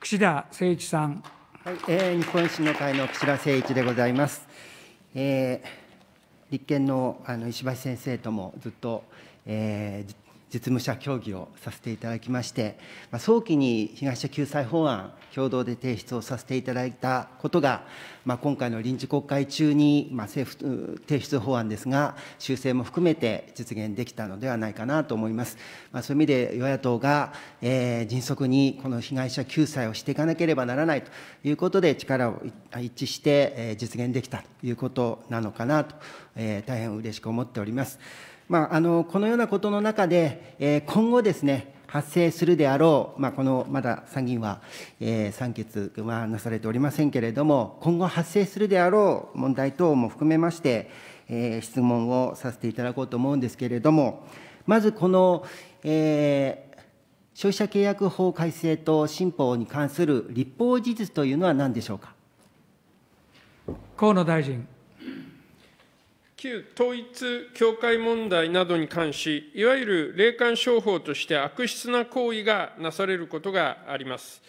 串田誠一さん。はい、えー、日本維新の会の串田誠一でございます。えー、立憲のあの石橋先生ともずっと、えー、実務者協議をさせていただきまして、早期に被害者救済法案、共同で提出をさせていただいたことが、今回の臨時国会中に政府提出法案ですが、修正も含めて実現できたのではないかなと思います。そういう意味で、与野党が迅速にこの被害者救済をしていかなければならないということで、力を一致して実現できたということなのかなと、大変嬉しく思っております。まあ、あのこのようなことの中で、えー、今後ですね、発生するであろう、まあ、このまだ参議院は、えー、参決はなされておりませんけれども、今後発生するであろう問題等も含めまして、えー、質問をさせていただこうと思うんですけれども、まずこの、えー、消費者契約法改正と新法に関する立法事実というのは何でしょうか。河野大臣。旧統一教会問題などに関し、いわゆる霊感商法として悪質な行為がなされることがあります。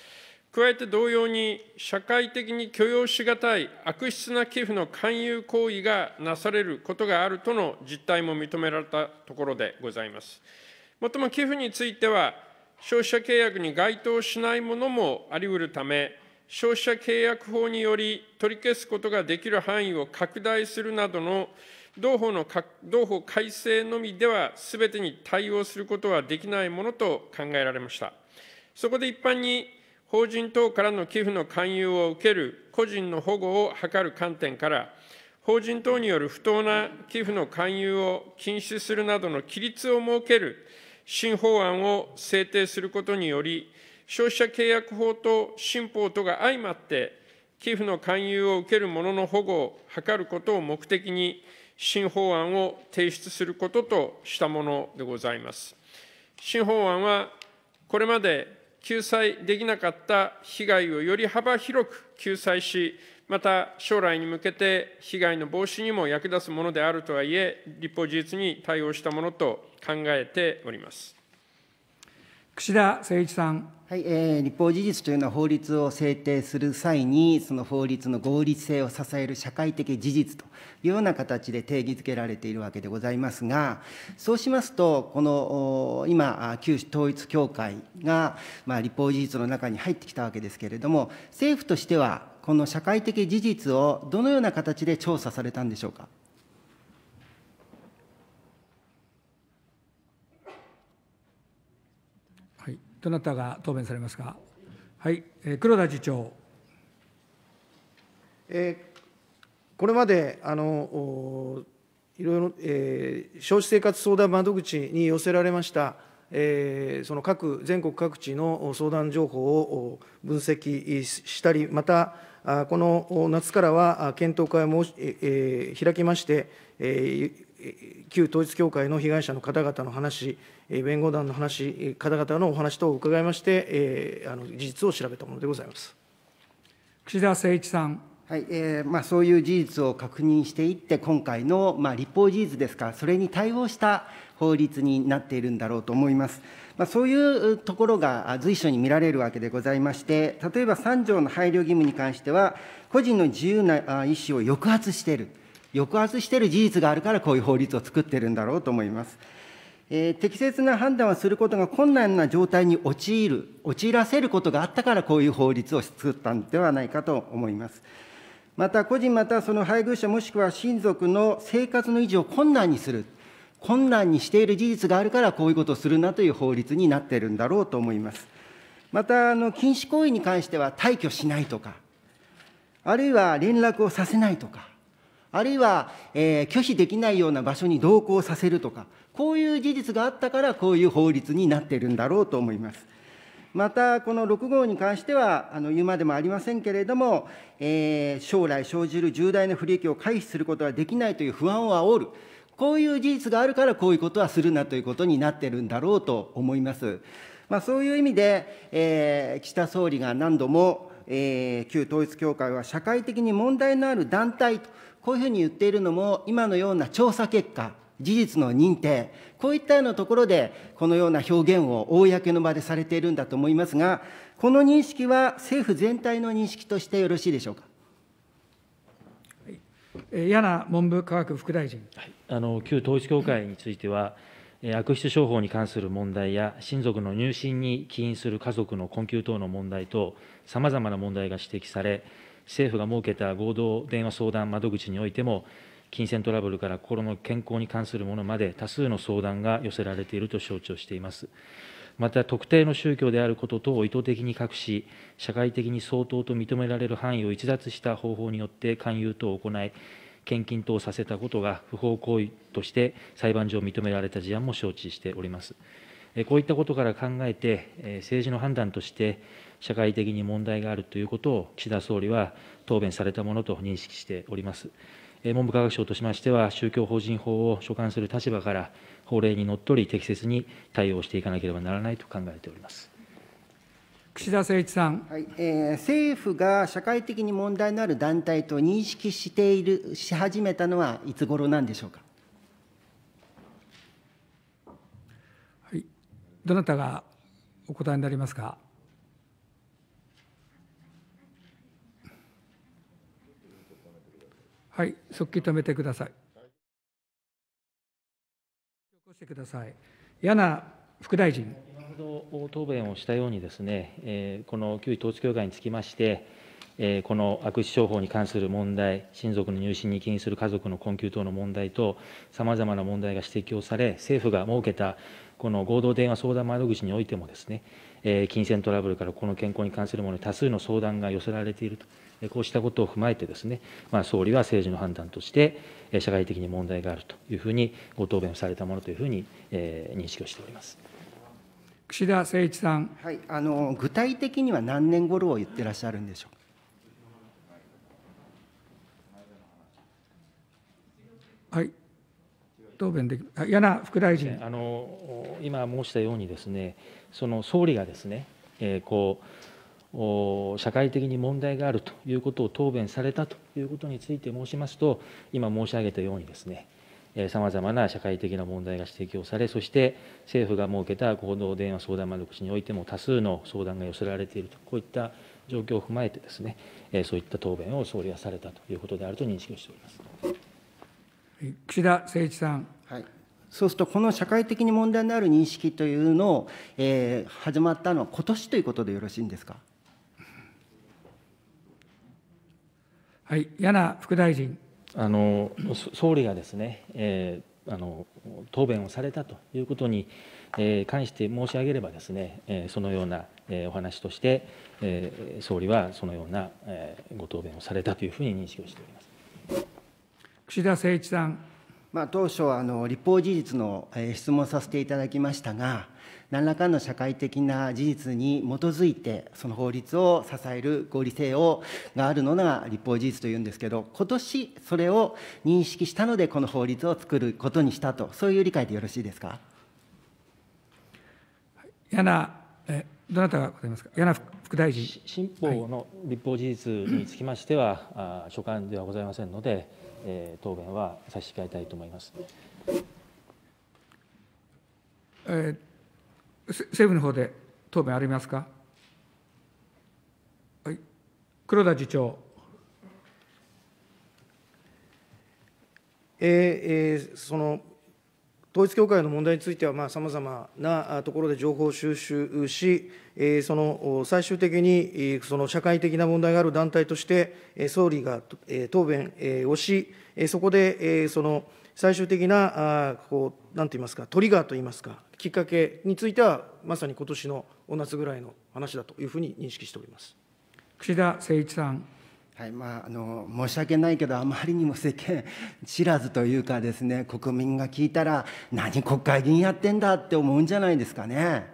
加えて同様に、社会的に許容し難い悪質な寄付の勧誘行為がなされることがあるとの実態も認められたところでございます。もっとも寄付については、消費者契約に該当しないものもあり得るため、消費者契約法により取り消すことができる範囲を拡大するなどの同法の同法改正のみでは、すべてに対応することはできないものと考えられました。そこで一般に、法人等からの寄付の勧誘を受ける個人の保護を図る観点から、法人等による不当な寄付の勧誘を禁止するなどの規律を設ける新法案を制定することにより、消費者契約法と新法とが相まって、寄付の勧誘を受ける者の保護を図ることを目的に、新法案を提出することとしたものでございます。新法案は、これまで救済できなかった被害をより幅広く救済し、また将来に向けて被害の防止にも役立つものであるとはいえ、立法事実に対応したものと考えております。串田誠一さん。はいえー、立法事実というのは法律を制定する際にその法律の合理性を支える社会的事実というような形で定義づけられているわけでございますがそうしますとこの今旧統一教会が、まあ、立法事実の中に入ってきたわけですけれども政府としてはこの社会的事実をどのような形で調査されたんでしょうか。どなたが答弁されますか。はい、えー、黒田次長。えー、これまであのいろいろ、えー、消費生活相談窓口に寄せられました、えー、その各全国各地の相談情報を分析したり、またこの夏からは検討会も、えー、開きまして、えー旧統一教会の被害者の方々の話、弁護団の話、方々のお話等を伺いまして、あの事実を調べたものでございます岸田誠一さん。はいえーまあ、そういう事実を確認していって、今回の、まあ、立法事実ですから、それに対応した法律になっているんだろうと思います。まあ、そういうところが随所に見られるわけでございまして、例えば3条の配慮義務に関しては、個人の自由な意思を抑圧している。抑圧している事実があるから、こういう法律を作ってるんだろうと思います。えー、適切な判断をすることが困難な状態に陥る、陥らせることがあったから、こういう法律を作ったんではないかと思います。また、個人またその配偶者もしくは親族の生活の維持を困難にする、困難にしている事実があるから、こういうことをするなという法律になっているんだろうと思います。また、あの禁止行為に関しては、退去しないとか、あるいは連絡をさせないとか、あるいは、えー、拒否できないような場所に同行させるとか、こういう事実があったから、こういう法律になっているんだろうと思います。また、この6号に関しては、あの言うまでもありませんけれども、えー、将来生じる重大な不利益を回避することはできないという不安を煽る、こういう事実があるから、こういうことはするなということになっているんだろうと思います。まあ、そういう意味で、えー、岸田総理が何度も、えー、旧統一教会は社会的に問題のある団体と。こういうふうに言っているのも、今のような調査結果、事実の認定、こういったようなところで、このような表現を公の場でされているんだと思いますが、この認識は政府全体の認識としてよろしいでしょうか。柳文部科学副大臣、はい、あの旧統一教会については、悪質商法に関する問題や、親族の入信に起因する家族の困窮等の問題と、さまざまな問題が指摘され、政府が設けた合同電話相談窓口においても、金銭トラブルから心の健康に関するものまで多数の相談が寄せられていると承知をしています。また、特定の宗教であること等を意図的に隠し、社会的に相当と認められる範囲を逸脱した方法によって勧誘等を行い、献金等をさせたことが不法行為として裁判上認められた事案も承知しております。こういったことから考えて、政治の判断として、社会的に問題があるということを、岸田総理は答弁されたものと認識しております。文部科学省としましては、宗教法人法を所管する立場から、法令にのっとり適切に対応していかなければならないと考えております。岸田誠一さん、はいえー、政府が社会的に問題のある団体と認識している、し始めたのはいつ頃なんでしょうか。はい、どなたがお答えになりますか。はい、速記止めてください。起こしてください。柳副大臣。今ほど答弁をしたようにですね、えこの旧統一教会につきまして、えこの悪質商法に関する問題、親族の入信に起因する家族の困窮等の問題と、さまざまな問題が指摘をされ、政府が設けたこの合同電話相談窓口においてもですね、え金銭トラブルからこの健康に関するものに多数の相談が寄せられていると。こうしたことを踏まえてですね、まあ、総理は政治の判断として、社会的に問題があるというふうにご答弁をされたものというふうに、え認識をしております。串田誠一さん、はい、あの具体的には何年頃を言ってらっしゃるんでしょうはい、答弁でき、柳副大臣。あの今申したようにですね、その総理がですね、えー、こう社会的に問題があるということを答弁されたということについて申しますと、今申し上げたようにですね、さまざまな社会的な問題が指摘をされ、そして政府が設けた合同電話相談窓口においても多数の相談が寄せられていると、こういった状況を踏まえてですね、そういった答弁を総理はされたということであると認識をしております岸田誠一さん。はいそうすると、この社会的に問題のある認識というのを、え始まったのは今年ということでよろしいんですか。はい、柳副大臣。あの総理がですね、えー、あの答弁をされたということに、えー、関して申し上げればですね、えー、そのような、えー、お話として、えー、総理はそのような、えー、ご答弁をされたというふうに認識をしております。串田誠一さん。まあ、当初あの立法事実の、え質問させていただきましたが何らかの社会的な事実に基づいてその法律を支える合理性をがあるのが立法事実というんですけど今年それを認識したのでこの法律を作ることにしたとそういう理解でよろしいですか柳えどなたがございますか柳副大臣新法の立法事実につきましては、はい、所管ではございませんので、えー、答弁は差し控えたいと思います。えー、政府の方で答弁ありますか。はい、黒田次長。えー、えー、その統一教会の問題については、さまざまなところで情報収集し、その最終的にその社会的な問題がある団体として、総理が答弁をし、そこでその最終的な、こうなんて言いますか、トリガーと言いますか、きっかけについては、まさに今年のお夏ぐらいの話だというふうに認識しております。岸田誠一さんはいまあ、あの申し訳ないけどあまりにも世間知らずというかですね国民が聞いたら何国会議員やってんだって思うんじゃないですかね。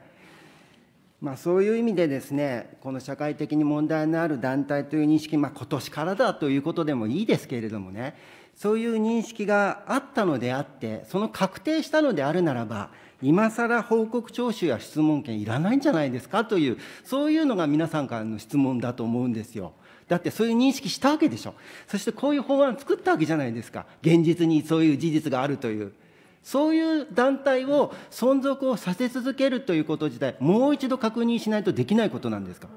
まあ、そういう意味でですねこの社会的に問題のある団体という認識、まあ、今年からだということでもいいですけれどもねそういう認識があったのであってその確定したのであるならば今更報告徴収や質問権いらないんじゃないですかというそういうのが皆さんからの質問だと思うんですよ。だってそういう認識したわけでしょそしてこういう法案作ったわけじゃないですか現実にそういう事実があるというそういう団体を存続をさせ続けるということ自体もう一度確認しないとできないことなんですか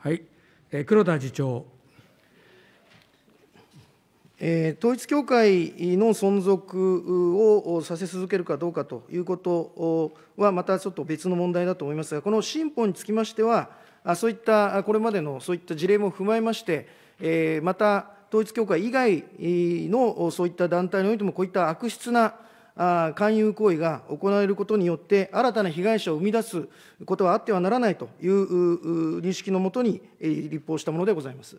はい、え黒田次長え統一教会の存続をさせ続けるかどうかということは、またちょっと別の問題だと思いますが、この新法につきましては、そういったこれまでのそういった事例も踏まえまして、えまた統一教会以外のそういった団体においても、こういった悪質な勧誘行為が行われることによって、新たな被害者を生み出すことはあってはならないという認識のもとに立法したものでございます。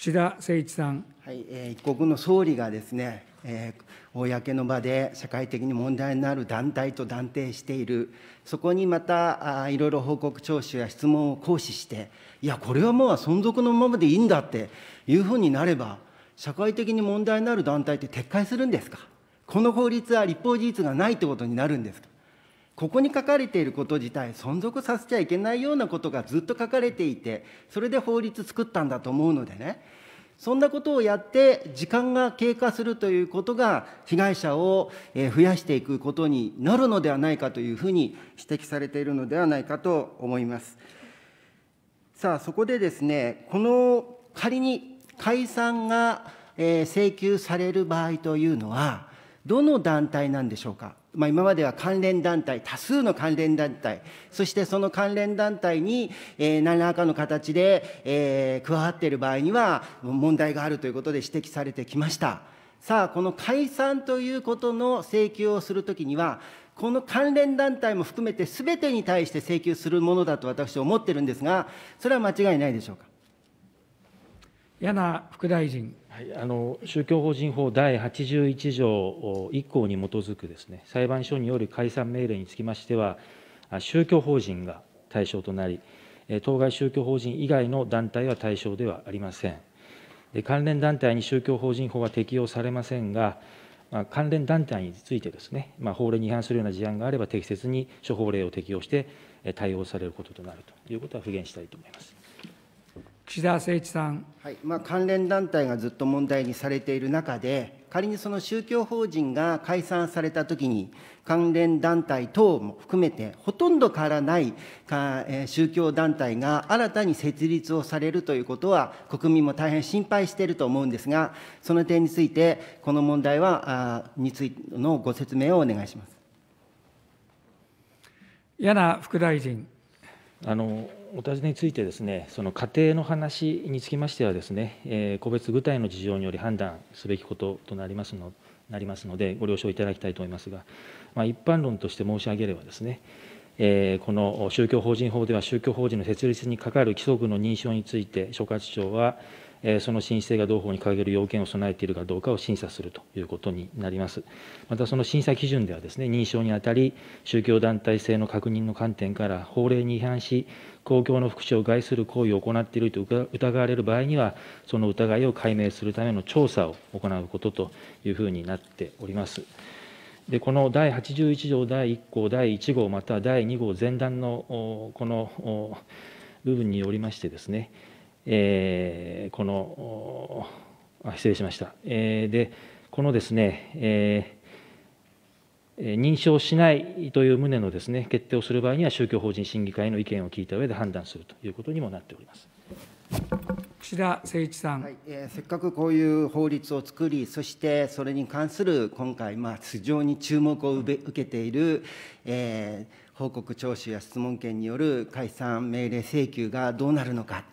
岸田誠一さん。はい、えー、一国の総理がですね、えー、公の場で社会的に問題のある団体と断定している、そこにまたあいろいろ報告聴取や質問を行使して、いや、これはもう存続のままでいいんだっていうふうになれば、社会的に問題のある団体って撤回するんですか、この法律は立法事実がないってことになるんですか。ここに書かれていること自体、存続させちゃいけないようなことがずっと書かれていて、それで法律作ったんだと思うのでね、そんなことをやって、時間が経過するということが、被害者を増やしていくことになるのではないかというふうに指摘されているのではないかと思います。さあ、そこでですね、この仮に解散が請求される場合というのは、どの団体なんでしょうか。まあ、今までは関連団体、多数の関連団体、そしてその関連団体に、えー、何らかの形で、えー、加わっている場合には問題があるということで指摘されてきました。さあ、この解散ということの請求をするときには、この関連団体も含めてすべてに対して請求するものだと私は思ってるんですが、それは間違いないでしょうか。柳副大臣。あの宗教法人法第81条1項に基づくですね裁判所による解散命令につきましては、宗教法人が対象となり、当該宗教法人以外の団体は対象ではありません。で関連団体に宗教法人法は適用されませんが、まあ、関連団体についてですね、まあ、法令に違反するような事案があれば、適切に諸法令を適用して対応されることとなるということは、不言したいと思います。岸田誠一さん、はいまあ、関連団体がずっと問題にされている中で、仮にその宗教法人が解散されたときに、関連団体等も含めて、ほとんど変わらないか、え宗教団体が新たに設立をされるということは、国民も大変心配していると思うんですが、その点について、この問題はあについてのご説明をお願いします。柳副大臣あのお尋ねについてですね、その家庭の話につきましてはですね、え個別具体の事情により判断すべきこととなりますのなりますので、ご了承いただきたいと思いますが、まあ、一般論として申し上げればですね、えこの宗教法人法では宗教法人の設立に係る規則の認証について、所轄庁は、えその申請が同法に掲げる要件を備えているかどうかを審査するということになります。またその審査基準ではですね、認証にあたり、宗教団体性の確認の観点から法令に違反し、公共の福祉を害する行為を行っていると疑われる場合には、その疑いを解明するための調査を行うことというふうになっております。でこの第81条第1項、第1号、または第2号前段のこの部分によりましてですね、えー、このあ、失礼しました。えー、でこのですね、えー認証しないという旨のですね決定をする場合には、宗教法人審議会の意見を聞いた上で判断するということにもなっております。岸田誠一さん、はいえー、せっかくこういう法律を作り、そしてそれに関する今回、まあ、非常に注目を受けている、えー、報告徴収や質問権による解散命令請求がどうなるのか、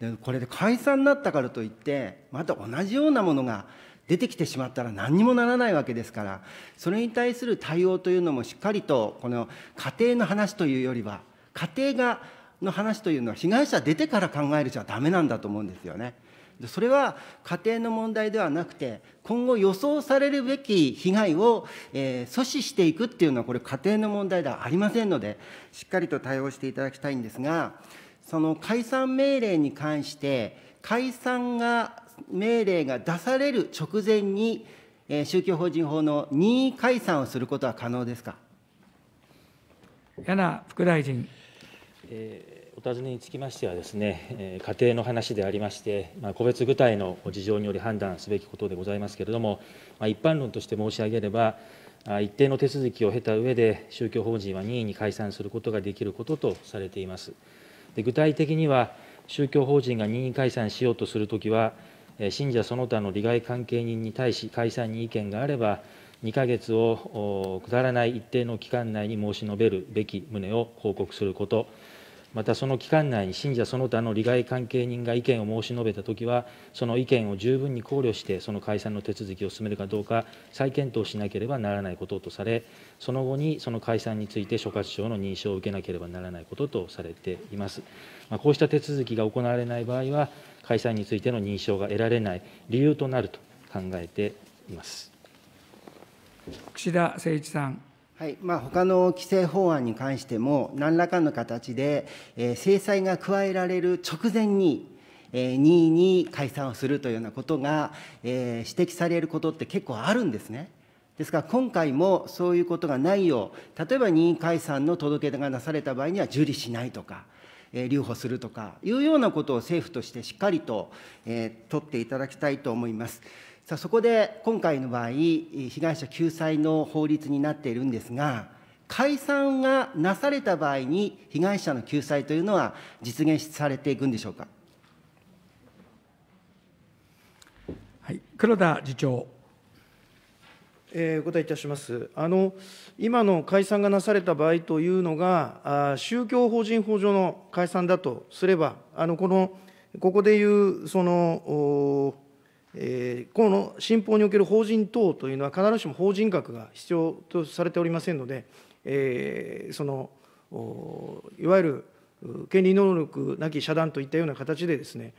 でこれで解散になったからといって、また同じようなものが。出てきてしまったら何にもならないわけですからそれに対する対応というのもしっかりとこの家庭の話というよりは家庭がの話というのは被害者出てから考えるじゃダメなんだと思うんですよね。それは家庭の問題ではなくて今後予想されるべき被害を、えー、阻止していくっていうのはこれ家庭の問題ではありませんのでしっかりと対応していただきたいんですがその解散命令に関して解散が命令が出される直前に、宗教法人法の任意解散をすることは可能ですか。柳副大臣、えー、お尋ねにつきましてはですね、えー、家庭の話でありまして、まあ、個別具体の事情により判断すべきことでございますけれども、まあ、一般論として申し上げれば、一定の手続きを経た上で、宗教法人は任意に解散することができることとされています。で具体的には、宗教法人が任意解散しようとするときは、信者その他の利害関係人に対し、解散に意見があれば、2か月をくだらない一定の期間内に申し述べるべき旨を報告すること、またその期間内に信者その他の利害関係人が意見を申し述べたときは、その意見を十分に考慮して、その解散の手続きを進めるかどうか、再検討しなければならないこととされ、その後にその解散について所轄庁の認証を受けなければならないこととされています。まあ、こうした手続きが行われない場合は、開催についての認証が得られない理由となると考えています。串田誠一さん。はいまあ、他の規制法案に関しても、何らかの形で、えー、制裁が加えられる直前に、えー、任意に解散をするというようなことが、えー、指摘されることって結構あるんですね。ですから今回もそういうことがないよう、例えば任意解散の届け出がなされた場合には受理しないとか、留保するとかいうようなことを政府としてしっかりと、え取っていただきたいと思います。さあそこで今回の場合、被害者救済の法律になっているんですが、解散がなされた場合に、被害者の救済というのは実現されていくんでしょうか。はい、黒田次長。お答えいたします。今の解散がなされた場合というのが、宗教法人法上の解散だとすれば、この、ここでいう、その、この新法における法人等というのは、必ずしも法人格が必要とされておりませんので、その、いわゆる権利能力なき社団といったような形でですね、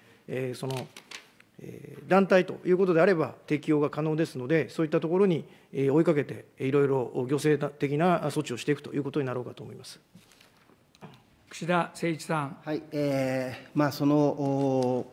その団体ということであれば適用が可能ですので、そういったところに追いかけて、いろいろ行政的な措置をしていくということになろうかと思います串田誠一さん。はいえーまあ、その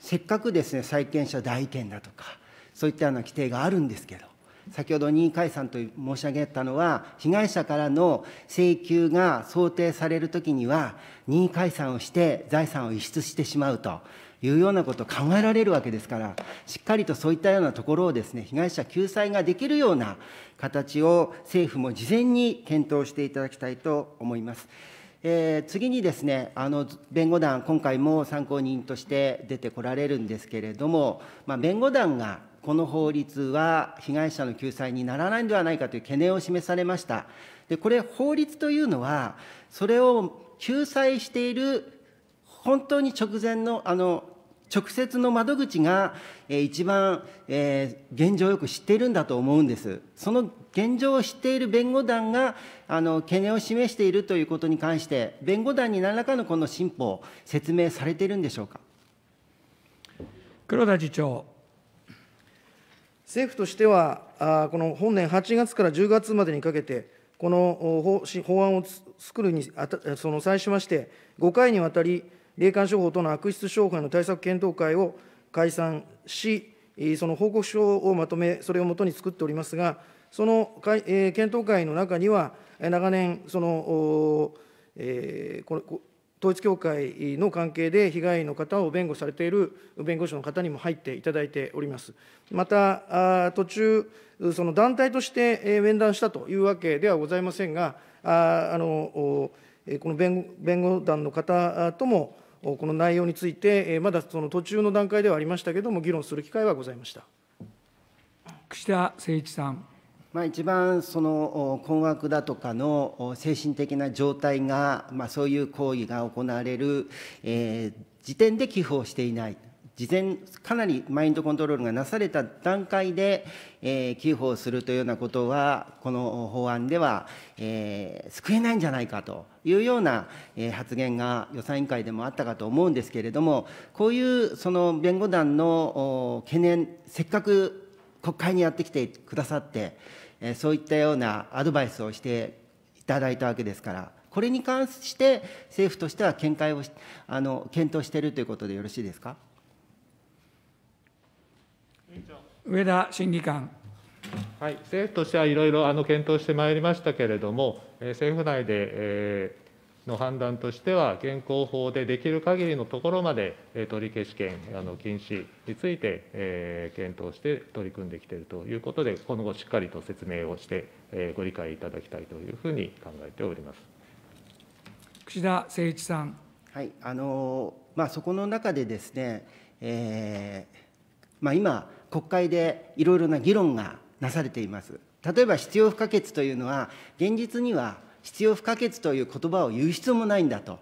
せっかくですね債権者代位権だとか、そういったような規定があるんですけど、先ほど任意解散と申し上げたのは、被害者からの請求が想定されるときには、任意解散をして財産を逸失してしまうと、いうようなこと考えられるわけですからしっかりとそういったようなところをですね被害者救済ができるような形を政府も事前に検討していただきたいと思います。えー、次にですねあの弁護団、今回も参考人として出てこられるんですけれども、まあ、弁護団がこの法律は被害者の救済にならないんではないかという懸念を示されました。でこれ、法律というのは、それを救済している本当に直前のあの直接の窓口が、えー、一番、えー、現状をよく知っているんだと思うんです。その現状を知っている弁護団があの懸念を示しているということに関して、弁護団に何らかのこの進歩、説明されているんでしょうか黒田次長。政府としては、あこの本年8月から10月までにかけて、この法法案を作るにあたその際しまして、5回にわたり、霊感商法等の悪質商法への対策検討会を解散し、その報告書をまとめ、それをもとに作っておりますが、その検討会の中には、長年、その、この統一教会の関係で被害の方を弁護されている弁護士の方にも入っていただいております。また、途中、その団体として面談したというわけではございませんが、あのこの弁護団の方ともこの内容について、まだその途中の段階ではありましたけれども、議論する機会はございました串田誠一さん。まあ、一番その困惑だとかの精神的な状態が、まあ、そういう行為が行われる、え時点で寄付をしていない事前、かなりマインドコントロールがなされた段階で、えー、寄付をするというようなことは、この法案では、えー、救えないんじゃないかというような、えー、発言が予算委員会でもあったかと思うんですけれども、こういうその弁護団の懸念、せっかく国会にやってきてくださって、えー、そういったようなアドバイスをしていただいたわけですから、これに関して政府としては見解をあの検討しているということでよろしいですか。上田審議官。はい、政府としてはいろいろあの検討してまいりましたけれども、え政府内で、えー、の判断としては、現行法でできる限りのところまで、え取り消し権あの禁止について、えー、検討して取り組んできているということで、今後、しっかりと説明をして、えー、ご理解いただきたいというふうに考えております串田誠一さん。はいあのまあ、そこの中でですね、えーまあ、今、国会でいろいろな議論がなされています。例えば必要不可欠というのは、現実には必要不可欠という言葉を言う必要もないんだと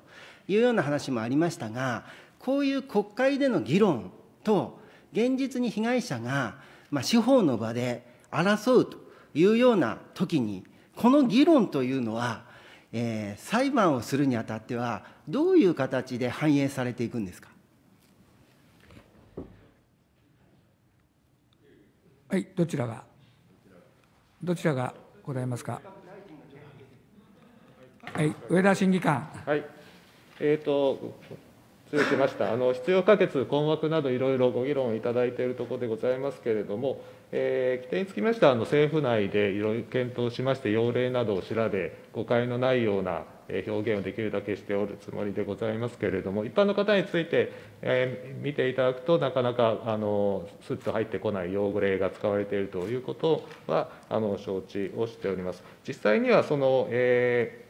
いうような話もありましたが、こういう国会での議論と、現実に被害者が、まあ、司法の場で争うというような時に、この議論というのは、えー、裁判をするにあたっては、どういう形で反映されていくんですか。はい、どちらが、どちらがございますか。はい、上田審議官。はい、えっ、ー、と、続きました。あの必要可決、困惑などいろいろご議論いただいているところでございますけれども、えー、規定につきましてはあの政府内でいろいろ検討しまして要例などを調べ、誤解のないような表現をできるだけしておるつもりでございますけれども、一般の方について、え見ていただくと、なかなかあのスッと入ってこない用語例が使われているということはあの承知をしております。実際にはその、え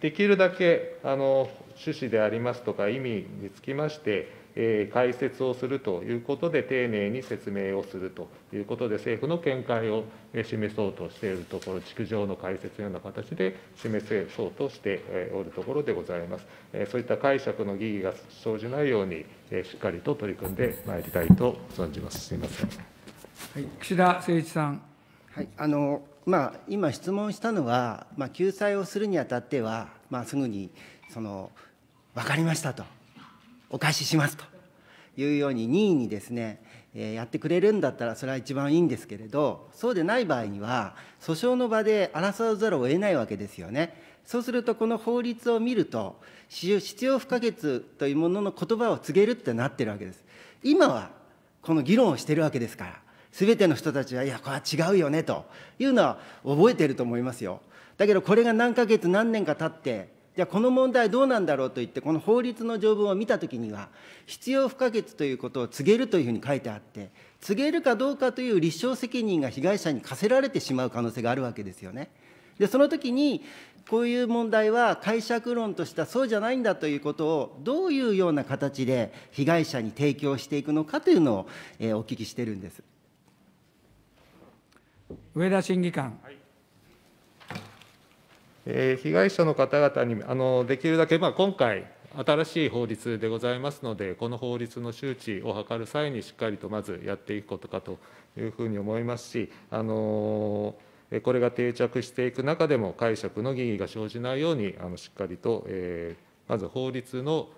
ー、できるだけあの趣旨でありますとか意味につきまして、解説をするということで、丁寧に説明をするということで、政府の見解を示そうとしているところ、築上の解説のような形で示そうとしておるところでございます。そういった解釈の疑義が生じないように、しっかりと取り組んでまいりたいと存じます。すみません。はい、岸田誠一さん。はい、あの、まあ、今質問したのは、まあ、救済をするにあたっては、まあ、すぐに、その、分かりましたと。お返ししますというように任意にですね、えー、やってくれるんだったらそれは一番いいんですけれどそうでない場合には訴訟の場で争わざるを得ないわけですよね。そうするとこの法律を見ると必要不可欠というものの言葉を告げるってなってるわけです。今はこの議論をしてるわけですから。すべての人たちは、いや、これは違うよねというのは覚えていると思いますよ。だけど、これが何ヶ月、何年か経って、じゃあこの問題どうなんだろうといってこの法律の条文を見た時には必要不可欠ということを告げるというふうに書いてあって告げるかどうかという立証責任が被害者に課せられてしまう可能性があるわけですよね。でその時にこういう問題は解釈論としてはそうじゃないんだということをどういうような形で被害者に提供していくのかというのを、えお聞きしてるんです上田審議官。はい被害者の方々にできるだけ今回、新しい法律でございますので、この法律の周知を図る際に、しっかりとまずやっていくことかというふうに思いますし、あのこれが定着していく中でも、解釈の疑義が生じないように、あのしっかりと、えー、まず法律の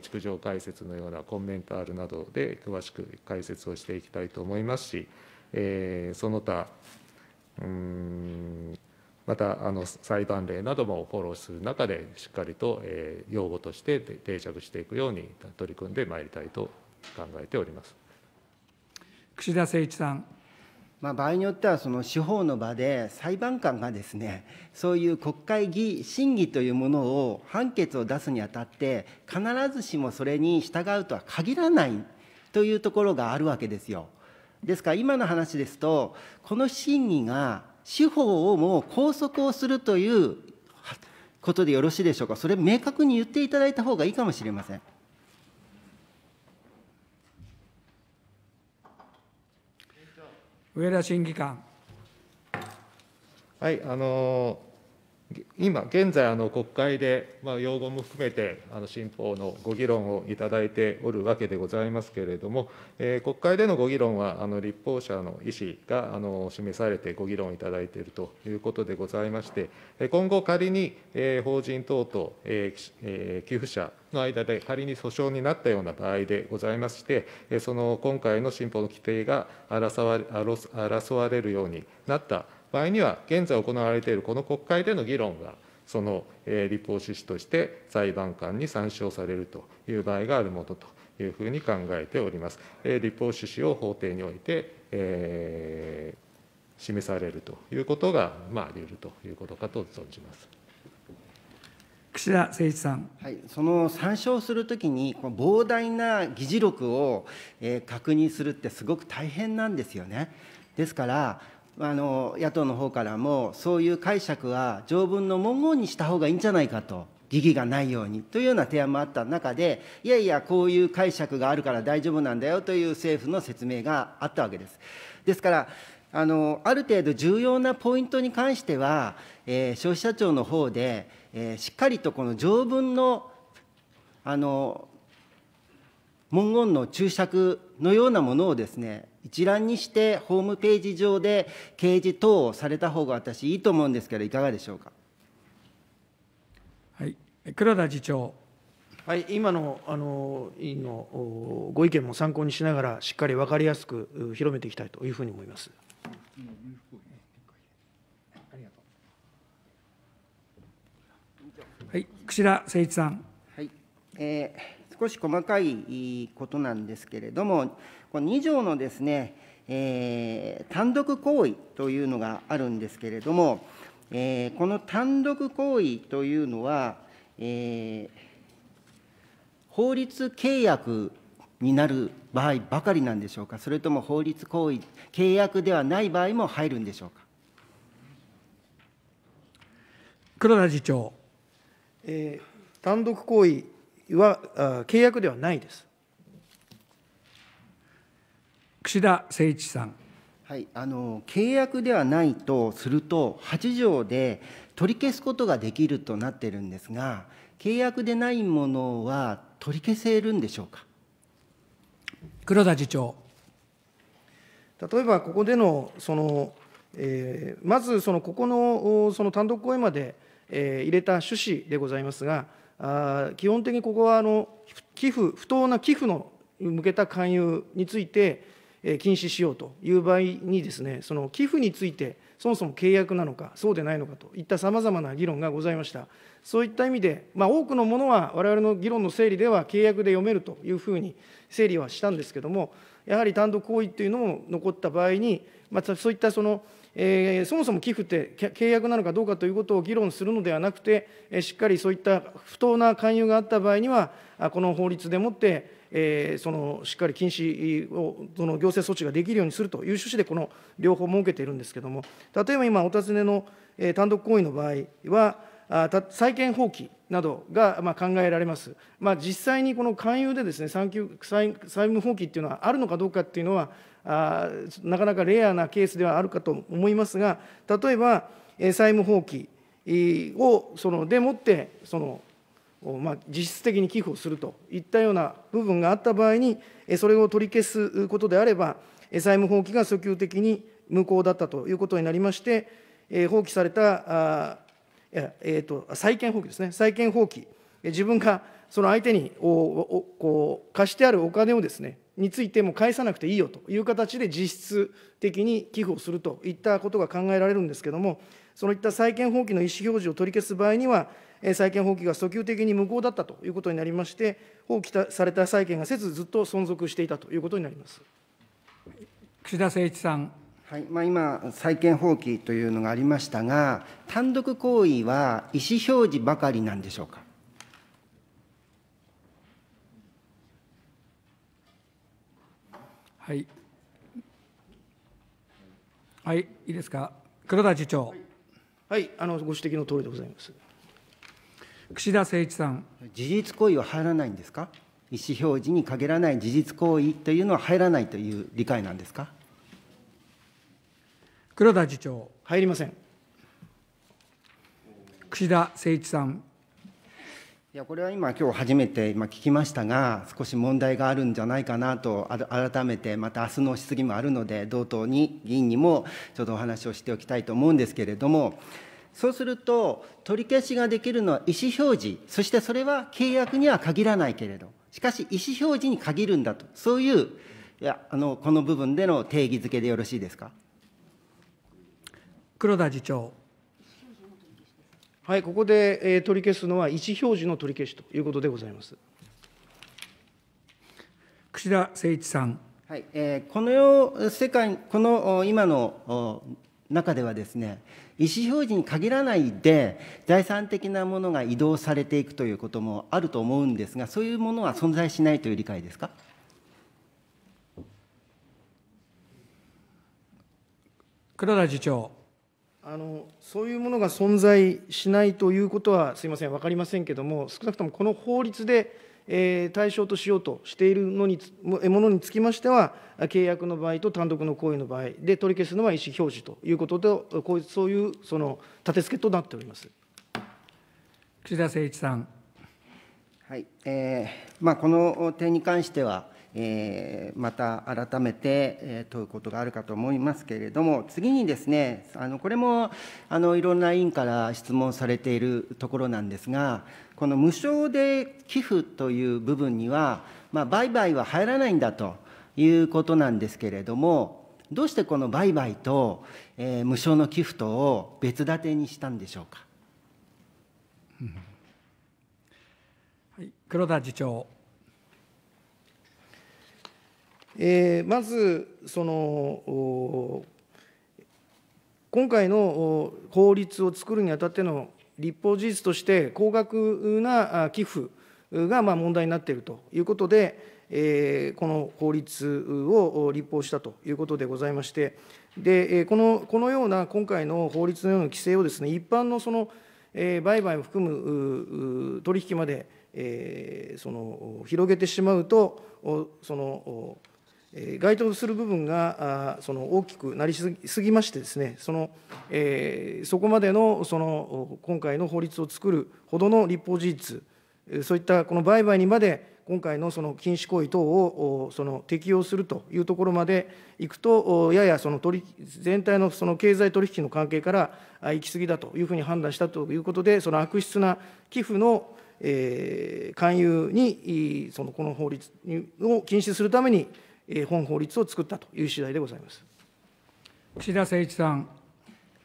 築城解説のようなコンメンタールなどで詳しく解説をしていきたいと思いますし、えー、その他、うんまたあの裁判例などもフォローする中でしっかりと、えー、用語として定着していくように取り組んでまいりたいと考えております串田誠一さん。まあ、場合によってはその司法の場で裁判官がですねそういう国会議審議というものを判決を出すにあたって必ずしもそれに従うとは限らないというところがあるわけですよ。ですから今の話ですとこの審議が司法をもう拘束をするということでよろしいでしょうか、それ、明確に言っていただいたほうがいいかもしれません。上田審議官。はい、あのー今現在、国会で用語も含めて、新法のご議論をいただいておるわけでございますけれども、国会でのご議論は、立法者の意思が示されてご議論いただいているということでございまして、今後、仮に法人等と寄付者の間で仮に訴訟になったような場合でございまして、その今回の新法の規定が争われるようになった場合には、現在行われているこの国会での議論が、その立法趣旨として裁判官に参照されるという場合があるものというふうに考えております。立法趣旨を法廷において、えー、示されるということが、まあ、ありうるということかと存じます。串田誠一さん、はい、その参照するときに、この膨大な議事録を、え確認するって、すごく大変なんですよね。ですから、あの野党の方からも、そういう解釈は条文の文言にした方がいいんじゃないかと。疑義がないようにというような提案もあった中で、いやいや、こういう解釈があるから大丈夫なんだよという政府の説明があったわけです。ですから、あのある程度重要なポイントに関しては、えー、消費者庁の方で、えー、しっかりとこの条文のあの文言の注釈のようなものをですね一覧にしてホームページ上で掲示等をされた方が私いいと思うんですけどいかがでしょうか。はい、黒田次長。はい、今のあの委員のご意見も参考にしながらしっかり分かりやすく広めていきたいというふうに思います。はい、櫛田誠一さん。はい、えー少し細かいことなんですけれども、この2条のですね、えー、単独行為というのがあるんですけれども、えー、この単独行為というのは、えー、法律契約になる場合ばかりなんでしょうか、それとも法律行為、契約ではない場合も入るんでしょうか。黒田次長、えー、単独行為は契約ではないです。串田誠一さん。はい、あの契約ではないとすると8条で取り消すことができるとなってるんですが契約でないものは取り消せるんでしょうか黒田次長例えばここでのその、えー、まずそのここのその単独公演まで、えー、入れた趣旨でございますがあ基本的にここはあの寄付、不当な寄付の向けた勧誘について、えー、禁止しようという場合にですね、その寄付について、そもそも契約なのか、そうでないのかといったさまざまな議論がございました。そういった意味で、まあ、多くのものは、われわれの議論の整理では契約で読めるというふうに整理はしたんですけれども、やはり単独行為というのも残った場合に、まそういったその、えー、そもそも寄付って契約なのかどうかということを議論するのではなくて、えー、しっかりそういった不当な勧誘があった場合には、この法律でもって、えー、そのしっかり禁止を、その行政措置ができるようにするという趣旨で、この両方設けているんですけれども、例えば今、お尋ねの、えー、単独行為の場合は、あ債権放棄などが、まあ、考えられます、まあ、実際にこの勧誘でです、ね、債務放棄っていうのはあるのかどうかっていうのは、あなかなかレアなケースではあるかと思いますが例えば債務放棄をそのでもってその、まあ、実質的に寄付をするといったような部分があった場合にそれを取り消すことであれば債務放棄が訴求的に無効だったということになりまして放棄されたあえーと、と債権放棄ですね債権放棄自分がその相手におおこう貸してあるお金をですねについても返さなくていいよという形で実質的に寄付をするといったことが考えられるんですけれども、そういった債権放棄の意思表示を取り消す場合には、債権放棄が訴求的に無効だったということになりまして、放棄された債権がせず、ずっと存続していたということになります串田誠一さん。はいまあ、今、債権放棄というのがありましたが、単独行為は意思表示ばかりなんでしょうか。はい。はい、いいですか。黒田次長。はい、あのご指摘の通りでございます。串田誠一さん。事実行為は入らないんですか。意思表示に限らない事実行為というのは入らないという理解なんですか。黒田次長。入りません。串田誠一さん。いやこれは今、今日初めて今聞きましたが、少し問題があるんじゃないかなと、改めて、また明日の質疑もあるので、同等に議員にもちょっとお話をしておきたいと思うんですけれども、そうすると、取り消しができるのは意思表示、そしてそれは契約には限らないけれど、しかし意思表示に限るんだと、そういう、いやあのこの部分での定義づけでよろしいですか。黒田次長。はい、ここで、えー、取り消すのは、意思表示の取り消しということでございます串田誠一さん。はいえー、このよ世界、この今の中ではですね、意思表示に限らないで、財産的なものが移動されていくということもあると思うんですが、そういうものは存在しないという理解ですか。黒田次長。あのそういうものが存在しないということは、すみません、分かりませんけれども、少なくともこの法律で、えー、対象としようとしているのにものにつきましては、契約の場合と単独の行為の場合で取り消すのは意思表示ということで、こうそういうその立て付けとなっております岸田誠一さん。はいえーまあ、この点に関しては、えー、また改めて、え問うことがあるかと思いますけれども、次にですね、あのこれもあのいろんな委員から質問されているところなんですが、この無償で寄付という部分には、まあ、売買は入らないんだということなんですけれども、どうしてこの売買と、えー、無償の寄付とを別立てにしたんでしょうか。はい、黒田次長。えー、まずその、今回の法律を作るにあたっての立法事実として、高額な寄付がまあ問題になっているということで、えこの法律を立法したということでございまして、でこのこのような今回の法律のような規制をです、ね、一般のその、え売買を含む取引まで、えその広げてしまうと、その該当する部分がその大きくなりすぎましてですね、そのそこまでのその今回の法律を作るほどの立法事実、そういったこの売買にまで今回のその禁止行為等をその適用するというところまでいくと、ややその取全体のその経済取引の関係から行き過ぎだというふうに判断したということで、その悪質な寄付の勧誘に、そのこの法律を禁止するために、本法律を作ったという次第でございます岸田誠一さん。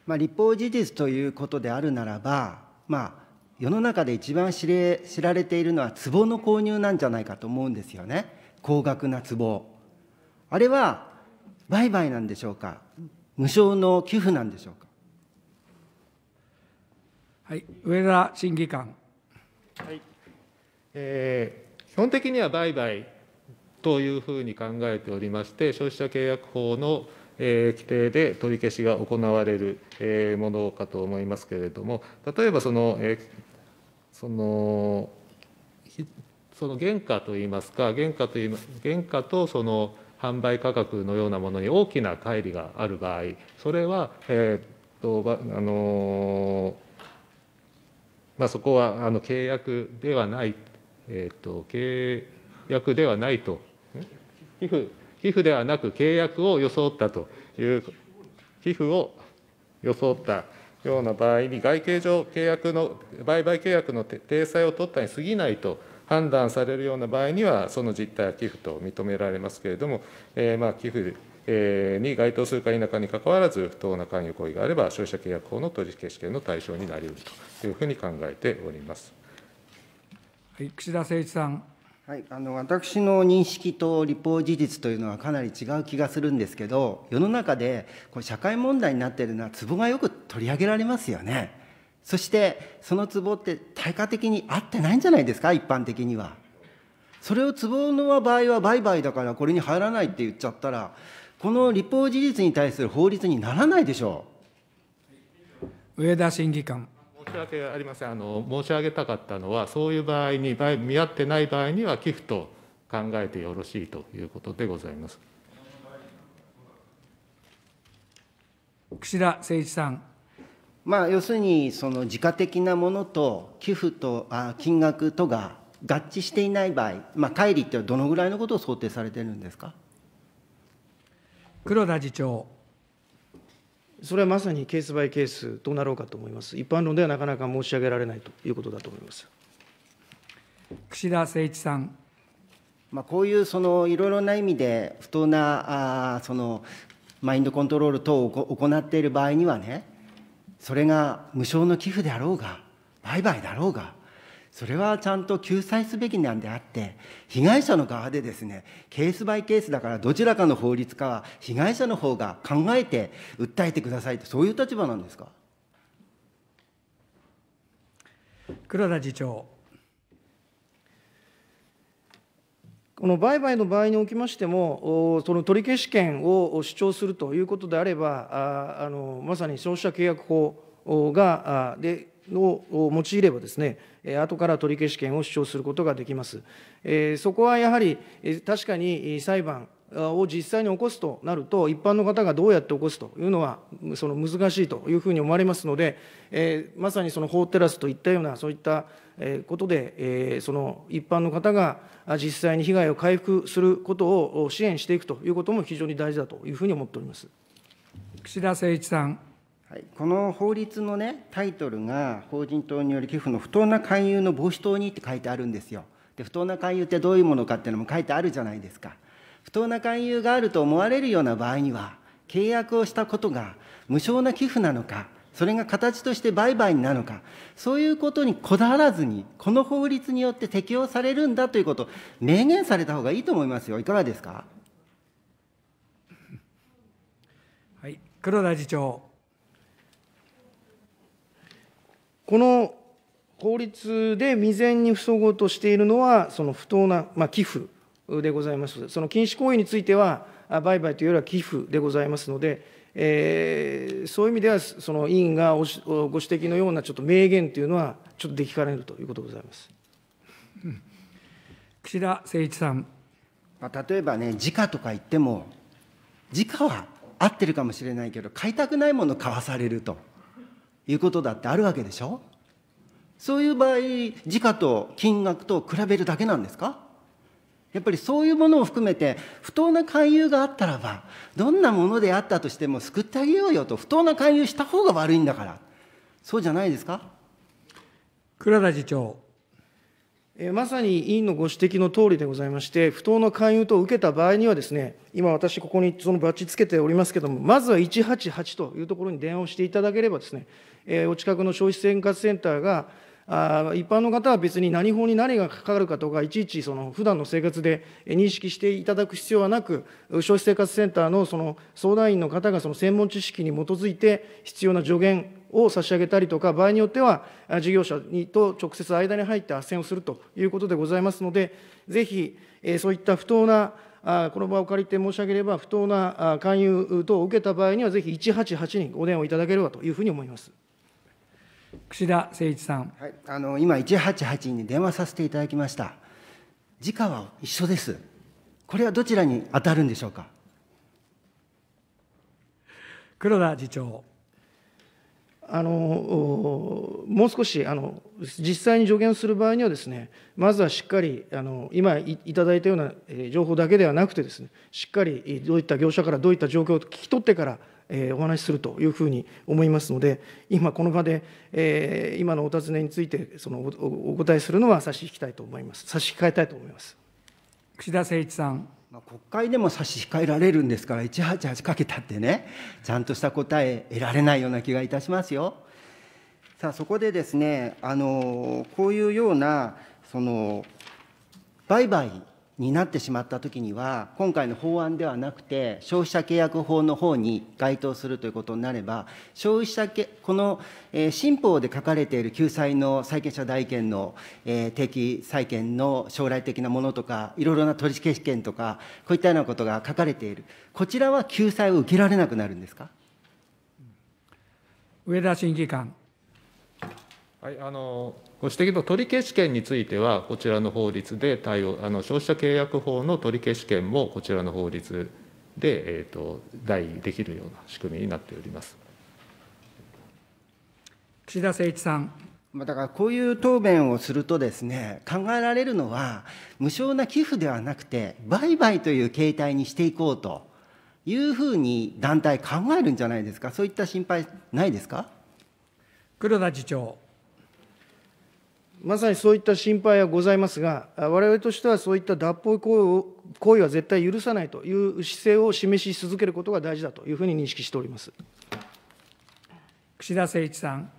まあ、立法事実ということであるならば、まあ、世の中で一番知れ知られているのは、壺の購入なんじゃないかと思うんですよね、高額な壺。あれは売買なんでしょうか、無償の寄付なんでしょうか。はい、上田審議官。はいえー、基本的には売買というふうに考えておりまして、消費者契約法の規定で取り消しが行われるものかと思いますけれども、例えばその、その、その原価といいますか、原価といい原価とその販売価格のようなものに大きな乖離がある場合、それは、えー、っと、あのまあ、そこはあの契約ではない、えー、っと、契約ではないと寄付寄付ではなく契約を装ったという、寄付を装ったような場合に、外形上、契約の売買契約の体裁を取ったに過ぎないと判断されるような場合には、その実態は寄付と認められますけれども、えー、まあ寄付に該当するか否かにかかわらず、不当な関与行為があれば、消費者契約法の取引試験の対象になりうるというふうに考えております。はい、串田誠一さんはい、あの私の認識と立法事実というのはかなり違う気がするんですけど世の中でこう社会問題になっているのはツがよく取り上げられますよねそしてそのツボって対価的に合ってないんじゃないですか一般的にはそれを壺の場合は売買だからこれに入らないって言っちゃったらこの立法事実に対する法律にならないでしょう上田審議官申し訳ありませんあの、申し上げたかったのは、そういう場合に、見合ってない場合には寄付と考えてよろしいということでございます。串田誠一さん。まあ、要するに、その自家的なものと寄付とあ金額とが合致していない場合、まあ、乖離ってどのぐらいのことを想定されてるんですか黒田次長。それはまさにケースバイケースとなろうかと思います。一般論ではなかなか申し上げられないということだと思います。串田誠一さん。まあ、こういうそのいろいろな意味で不当なあそのマインドコントロール等を行っている場合にはね、それが無償の寄付であろうが、売買だろうが、それはちゃんと救済すべきなんであって被害者の側でですねケースバイケースだからどちらかの法律かは被害者の方が考えて訴えてくださいとそういう立場なんですか黒田次長この売買の場合におきましても、その取消権を主張するということであれば、ああのまさに消費者契約法がでを用いればですね、後から取消権を主張することができます。そこはやはり、確かに裁判を実際に起こすとなると、一般の方がどうやって起こすというのは、その難しいというふうに思われますので、まさにその法テラスといったような、そういったことで、その一般の方が実際に被害を回復することを支援していくということも非常に大事だというふうに思っております。岸田誠一さん。はい、この法律のねタイトルが法人等による寄付の不当な勧誘の防止等にって書いてあるんですよで不当な勧誘ってどういうものかっていうのも書いてあるじゃないですか不当な勧誘があると思われるような場合には契約をしたことが無償な寄付なのかそれが形として売買なのかそういうことにこだわらずにこの法律によって適用されるんだということを明言された方がいいと思いますよいかがですかはい黒田次長この法律で未然に防ごうとしているのは、その不当な、まあ、寄付でございます。その禁止行為については、売買というよりは寄付でございますので、えー、そういう意味では、その委員がご指摘のようなちょっと明言というのは、ちょっとできかねるということでございます。岸田誠一さん。まあ、例えばね、時価とか言っても、時価は合ってるかもしれないけど、買いたくないもの買わされると。いうことだってあるわけでしょそういう場合時価と金額と比べるだけなんですかやっぱりそういうものを含めて不当な勧誘があったらばどんなものであったとしても救ってあげようよと不当な勧誘した方が悪いんだからそうじゃないですか倉田次長まさに委員のご指摘のとおりでございまして、不当の勧誘等を受けた場合にはですね、今私ここにそのバッジつけておりますけれども、まずは188というところに電話をしていただければですね、えお近くの消費生活センターが、あ一般の方は別に何法に何がかかるかとか、いちいちその普段の生活で認識していただく必要はなく、消費生活センターのその相談員の方がその専門知識に基づいて必要な助言、を差し上げたりとか、場合によっては事業者にと直接間に入って斡旋をするということでございますので、ぜひ、そういった不当なこの場を借りて申し上げれば、不当な勧誘等を受けた場合には、ぜひ188にお電話いただければというふうに思います。串田誠一さん、はい、あの今、188に電話させていただきました、時価は一緒です、これはどちらに当たるんでしょうか。黒田次長あのもう少しあの実際に助言する場合にはです、ね、まずはしっかりあの今いただいたような情報だけではなくてです、ね、しっかりどういった業者からどういった状況を聞き取ってから、えー、お話しするというふうに思いますので、今、この場で、えー、今のお尋ねについてそのお答えするのは差し引きたいと思います。差し控えたいと思います。岸田誠一さん。国会でも差し控えられるんですから、188かけたってね、ちゃんとした答え得られないような気がいたしますよ。さあ、そこでですね、あのこういうような、その売買になってしまったときには、今回の法案ではなくて、消費者契約法の方に該当するということになれば、消費者け、この、えー、新法で書かれている救済の債権者代権の、えー、定期債権の将来的なものとか、いろいろな取り消し権とか、こういったようなことが書かれている、こちらは救済を受けられなくなるんですか上田審議官。はい、あのご指摘の取消権については、こちらの法律で対応、あの消費者契約法の取消権もこちらの法律で、えーと、代理できるような仕組みになっております岸田誠一さん。だからこういう答弁をするとですね、考えられるのは、無償な寄付ではなくて、売買という形態にしていこうというふうに団体考えるんじゃないですか、そういった心配ないですか黒田次長。まさにそういった心配はございますが、われわれとしてはそういった脱法行為を行為は絶対許さないという姿勢を示し続けることが大事だというふうに認識しております串田誠一さん。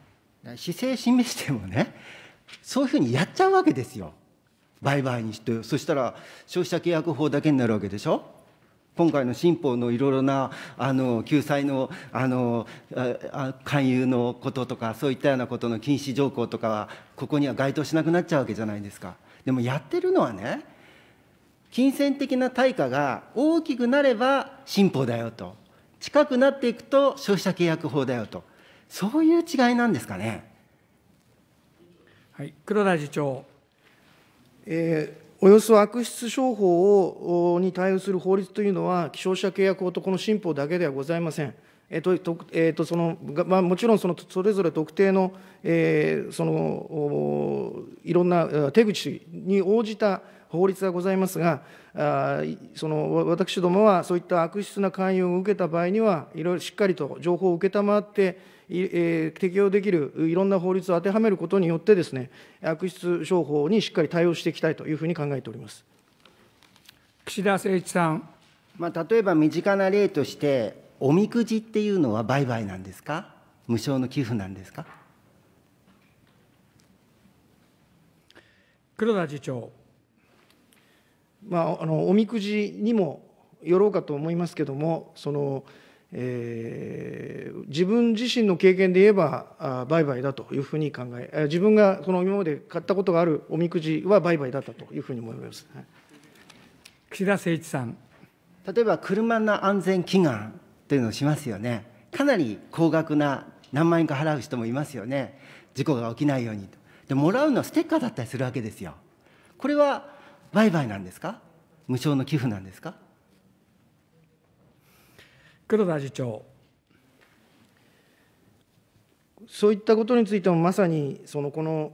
姿勢示してもね、そういうふうにやっちゃうわけですよ、売買にして、そしたら消費者契約法だけになるわけでしょ。今回の新法のいろいろなあの救済のあの勧誘のこととか、そういったようなことの禁止条項とかは、ここには該当しなくなっちゃうわけじゃないですか。でもやってるのはね、金銭的な対価が大きくなれば新法だよと、近くなっていくと消費者契約法だよと、そういう違いなんですかね。はい、黒田次長。えおよそ悪質商法をに対応する法律というのは、希少者契約法とこの新法だけではございません。えっとえっとそのまあ、もちろんそのそれぞれ特定の,、えー、そのいろんな手口に応じた法律がございますが、あその私どもはそういった悪質な勧誘を受けた場合には、いろいろしっかりと情報を承って、え適用できるいろんな法律を当てはめることによってです、ね、悪質商法にしっかり対応していきたいというふうに考えております岸田誠一さん。まあ、例えば身近な例として、おみくじっていうのは売買なんですか、無償の寄付なんですか。黒田次長。まあ、あのおみくじにもよろうかと思いますけどもその、えー、自分自身の経験で言えば売買だというふうに考え自分がこの今まで買ったことがあるおみくじは売買だったというふうに思います、はい、岸田誠一さん例えば車の安全祈願というのをしますよねかなり高額な何万円か払う人もいますよね事故が起きないようにでもらうのはステッカーだったりするわけですよこれは売買なんですか無償の寄付なんですか黒田次長。そういったことについても、まさにそのこの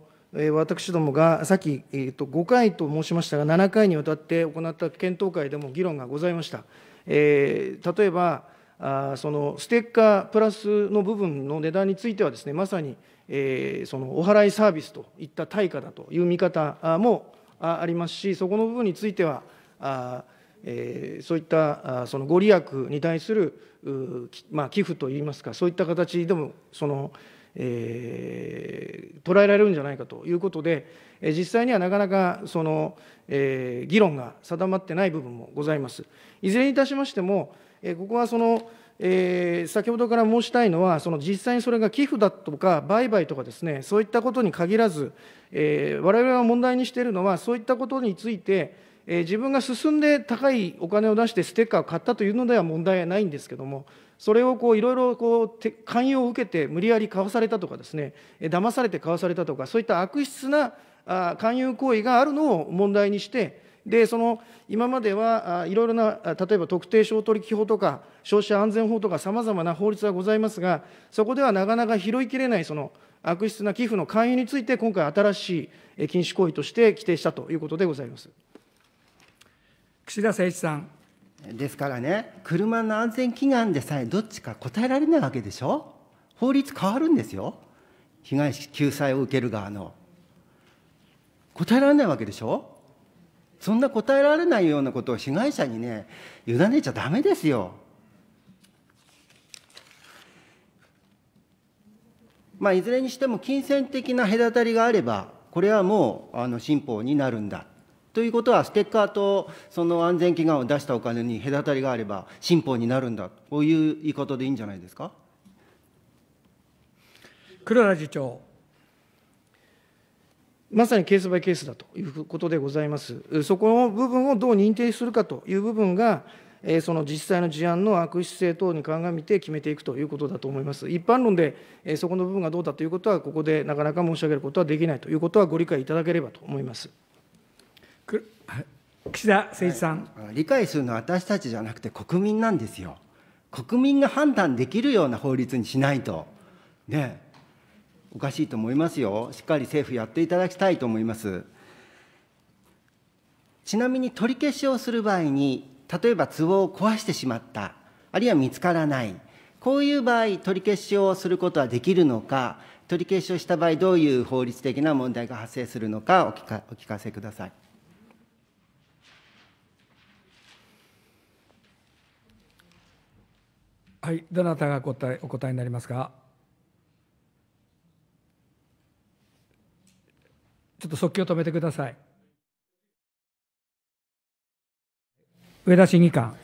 私どもがさっき、えー、と5回と申しましたが、7回にわたって行った検討会でも議論がございました。えー、例えばあそのステッカープラスの部分の値段についてはですねまさに、えそのお払いサービスといった対価だという見方もありますし、そこの部分については、あえそういったそのご利益に対する、ま寄付といいますか、そういった形でもその、え捉えられるんじゃないかということで、え実際にはなかなかその、え議論が定まってない部分もございます。いずれにいたしましても、えここはその、えー、先ほどから申したいのは、その実際にそれが寄付だとか、売買とかですね、そういったことに限らず、えー、我々が問題にしているのは、そういったことについて、えー、自分が進んで高いお金を出してステッカーを買ったというのでは問題はないんですけども、それをこういろいろこう勧誘を受けて、無理やり買わされたとかですね、騙されて買わされたとか、そういった悪質な勧誘行為があるのを問題にして、で、その今まではいろいろな、例えば特定商取引法とか、消費者安全法とか、さまざまな法律はございますが、そこではなかなか拾いきれないその悪質な寄付の勧誘について、今回、新しい禁止行為として規定したということでございます串田誠一さん。ですからね、車の安全祈願でさえ、どっちか答えられないわけでしょ、法律変わるんですよ、被害救済を受ける側の。答えられないわけでしょそんな答えられないようなことを被害者にね、委ねちゃだめですよ。まあ、いずれにしても金銭的な隔たりがあれば、これはもうあの新法になるんだ。ということは、ステッカーとその安全祈願を出したお金に隔たりがあれば、新法になるんだ、こういう言い方でいいんじゃないですか。黒田次長。まさにケースバイケースだということでございます。そこの部分をどう認定するかという部分が、その実際の事案の悪質性等に鑑みて決めていくということだと思います。一般論でそこの部分がどうだということは、ここでなかなか申し上げることはできないということは、ご理解いただければと思います。岸田誠一さん、はい、理解するのは私たちじゃなくて国民なんですよ。国民が判断できるような法律にしないと。ねおかしいと思いますよ、しっかり政府やっていただきたいと思います。ちなみに取り消しをする場合に、例えば壺を壊してしまった、あるいは見つからない、こういう場合、取り消しをすることはできるのか、取り消しをした場合、どういう法律的な問題が発生するのか、お聞かお聞かせください。はい、どなたが答えお答えになりますか。ちょっと即興止めてください。上田審議官。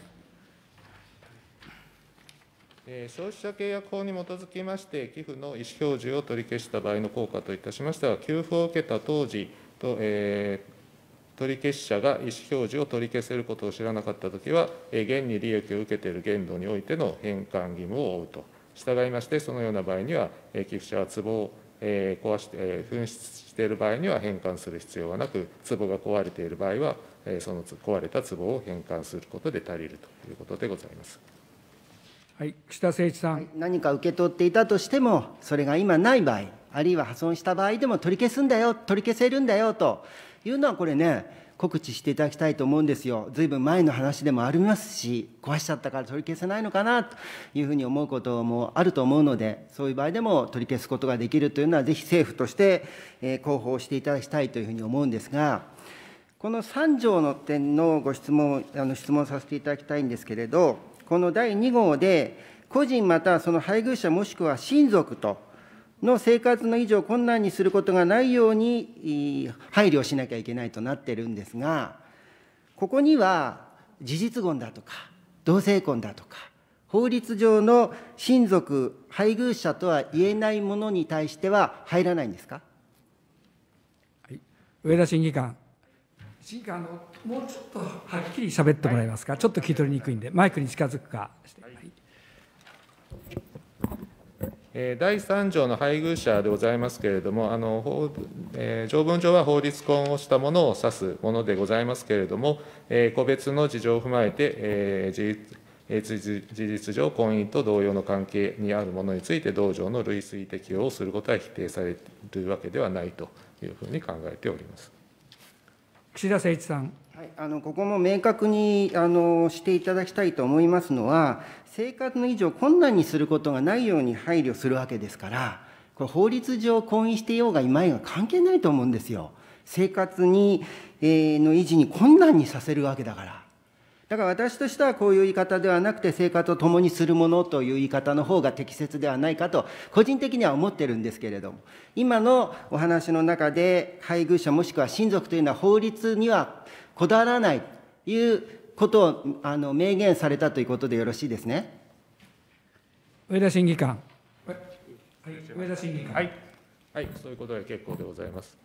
消費者契約法に基づきまして、寄付の意思表示を取り消した場合の効果といたしましては、給付を受けた当時と、えー、取り消し者が意思表示を取り消せることを知らなかったときは、現に利益を受けている限度においての返還義務を負うと、従いまして、そのような場合には、寄付者は壺を、えー、壊して、紛失っている場合には返還する必要はなく、壺が壊れている場合は、その壊れた壺を返還することで足りるということでございます。はい、岸田誠一さん、はい、何か受け取っていたとしても、それが今ない場合、あるいは破損した場合でも取り消すんだよ、取り消せるんだよというのは、これね、告知していただきたいと思うんですよ。ずいぶん前の話でもありますし、壊しちゃったから取り消せないのかなというふうに思うこともあると思うので、そういう場合でも取り消すことができるというのは、ぜひ政府として広報していただきたいというふうに思うんですが、この3条の点のご質問、あの質問させていただきたいんですけれど、この第2号で、個人またはその配偶者もしくは親族との生活の維持を困難にすることがないように配慮しなきゃいけないとなってるんですが、ここには事実婚だとか、同性婚だとか、法律上の親族、配偶者とは言えないものに対しては入らないんですか、はい、上田審議官。審議官の、もうちょっとはっきり喋ってもらえますか、はい、ちょっと聞き取りにくいんで、マイクに近づくかして。はい第3条の配偶者でございますけれども、あの条文上は法律婚をしたものを指すものでございますけれども、個別の事情を踏まえて、事実上、婚姻と同様の関係にあるものについて、同条の類推適用をすることは否定されるわけではないというふうに考えております岸田誠一さん。はい、あのここも明確にあのしていただきたいと思いますのは、生活の維持を困難にすることがないように配慮するわけですから、これ法律上婚姻してようがいまいが関係ないと思うんですよ。生活に、えー、の維持に困難にさせるわけだから。だから私としてはこういう言い方ではなくて生活を共にするものという言い方の方が適切ではないかと個人的には思ってるんですけれども今のお話の中で配偶者もしくは親族というのは法律にはこだわらないということをあの明言されたということでよろしいですね。上田審議官。はい、上田審議官。はい、はい、そういうことで結構でございます。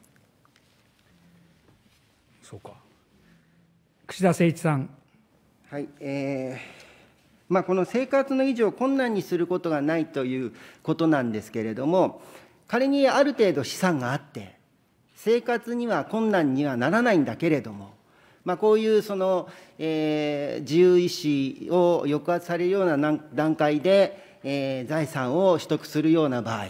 そうか。串田誠一さん。はい、えー、まあ、この生活の維持を困難にすることがないということなんですけれども、仮にある程度資産があって、生活には困難にはならないんだけれども、まあ、こういうその、えー、自由意志を抑圧されるような段階で、えー、財産を取得するような場合、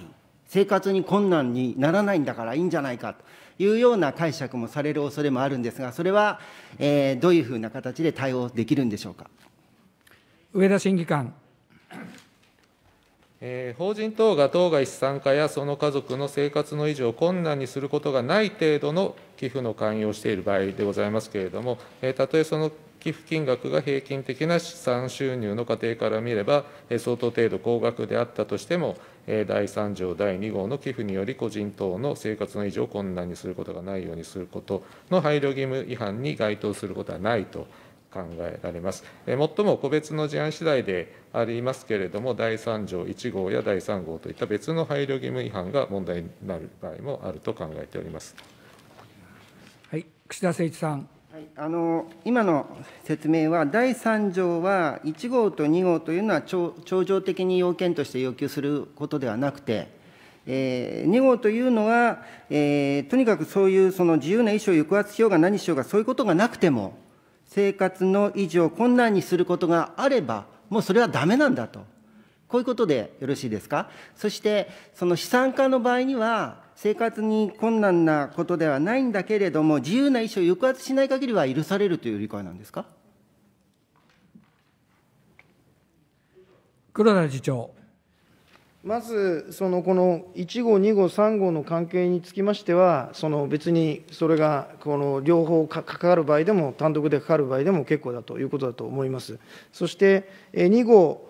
生活に困難にならないんだからいいんじゃないかというような解釈もされる恐れもあるんですが、それは、えー、どういうふうな形で対応できるんでしょうか。上田審議官え法人等が当該資産家やその家族の生活の維持を困難にすることがない程度の寄付の勧誘をしている場合でございますけれども、えたとえその寄付金額が平均的な資産収入の家庭から見れば、え相当程度高額であったとしても、え第3条第2号の寄付により個人等の生活の維持を困難にすることがないようにすることの配慮義務違反に該当することはないと。考えられます。最も個別の事案次第でありますけれども、第3条1号や第3号といった別の配慮義務違反が問題になる場合もあると考えております。はい、串田誠一さん。あの今の説明は、第3条は1号と2号というのは超、超常的に要件として要求することではなくて、えー、2号というのは、えー、とにかくそういうその自由な意思を抑圧しようが何しようが、そういうことがなくても、生活の維持を困難にすることがあれば、もうそれはだめなんだと、こういうことでよろしいですか。そしてその資産家の場合には、生活に困難なことではないんだけれども、自由な意思を抑圧しない限りは許されるという理解なんですか黒田次長。まずそのこの1号、2号、3号の関係につきましては、その別にそれがこの両方かかる場合でも、単独でかかる場合でも結構だということだと思います。そして2号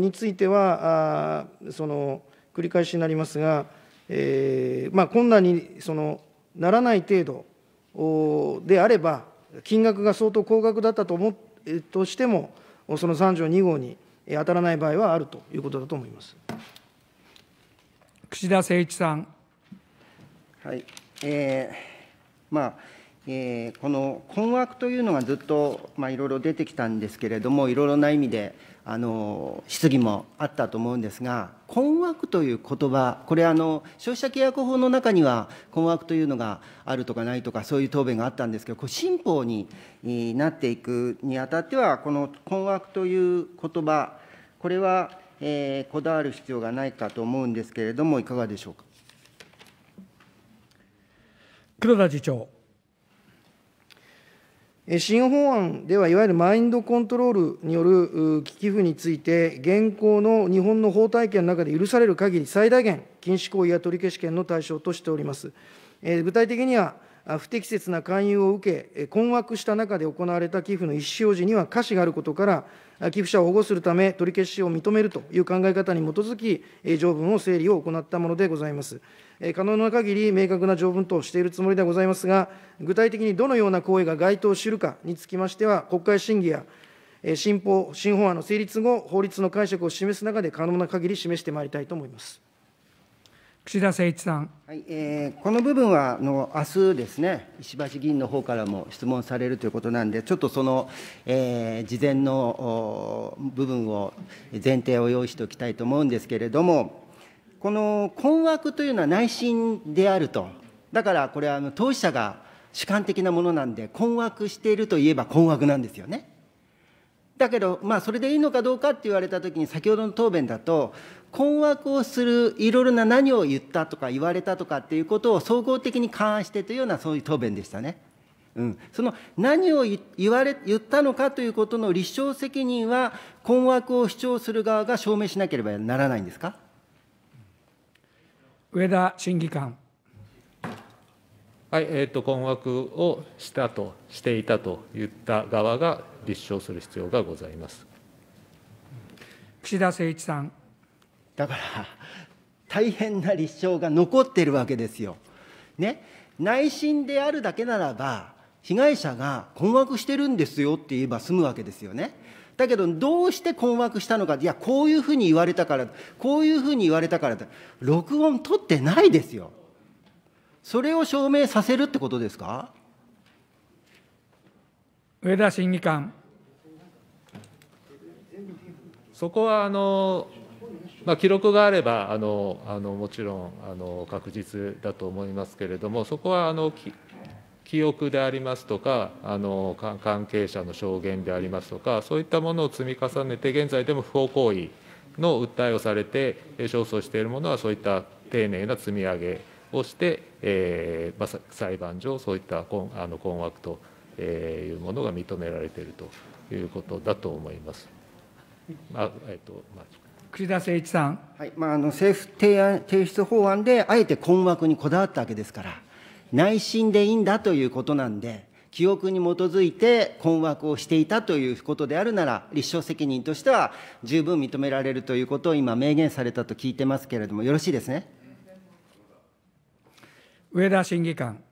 については、その繰り返しになりますが、えー、まあ、困難にそのならない程度であれば、金額が相当高額だったと思としても、その3条2号に当たらない場合はあるということだと思います。串田誠一さん。はい、えー、まあ、えー、この困惑というのがずっと、まあ、いろいろ出てきたんですけれども、いろいろな意味で、あの質疑もあったと思うんですが、困惑という言葉、これあの、消費者契約法の中には、困惑というのがあるとかないとか、そういう答弁があったんですけど、これ新法になっていくにあたっては、この困惑という言葉、これは、えー、こだわる必要がないかと思うんですけれども、いかがでしょうか。黒田次長。新法案では、いわゆるマインドコントロールによる寄付について、現行の日本の法体系の中で許される限り、最大限、禁止行為や取消権の対象としております。え具体的には、不適切な勧誘を受け、困惑した中で行われた寄付の意思表示には瑕疵があることから、寄付者を保護するため、取り消しを認めるという考え方に基づき、条文を整理を行ったものでございます。可能な限り明確な条文としているつもりでございますが、具体的にどのような行為が該当するかにつきましては、国会審議や新法、新法案の成立後、法律の解釈を示す中で可能な限り示してまいりたいと思います。岸田誠一さん。はいえー、この部分はあの明日ですね、石橋議員の方からも質問されるということなんで、ちょっとその、えー、事前の部分を、前提を用意しておきたいと思うんですけれども、この困惑というのは内心であると、だからこれはあの当事者が主観的なものなんで、困惑しているといえば困惑なんですよね。だけど、まあ、それでいいのかどうかって言われたときに、先ほどの答弁だと、困惑をするいろいろな何を言ったとか言われたとかっていうことを総合的に勘案してというようなそういう答弁でしたね。うん、その何を言われ言ったのかということの立証責任は、困惑を主張する側が証明しなければならないんですか上田審議官。はいえーと、と困惑をしたとしていたと言った側が立証する必要がございます。岸田誠一さん。だから大変な立証が残ってるわけですよ。ね、内心であるだけならば被害者が困惑してるんですよって言えば済むわけですよね。だけどどうして困惑したのかいやこういうふうに言われたからこういうふうに言われたから録音取ってないですよ。それを証明させるってことですか上田審議官。そこはあのまあ、記録があればあのあのもちろんあの確実だと思いますけれどもそこはあの記憶でありますとかあの関係者の証言でありますとかそういったものを積み重ねて現在でも不法行為の訴えをされて勝訴しているものはそういった丁寧な積み上げをして、えーまあ、裁判上そういった困あの困惑というものが認められているということだと思います。まあえっとまあ栗田誠一さん、はいまあ、あの政府提案提出法案で、あえて困惑にこだわったわけですから、内心でいいんだということなんで、記憶に基づいて困惑をしていたということであるなら、立証責任としては十分認められるということを今、明言されたと聞いてますけれども、よろしいですね上田審議官。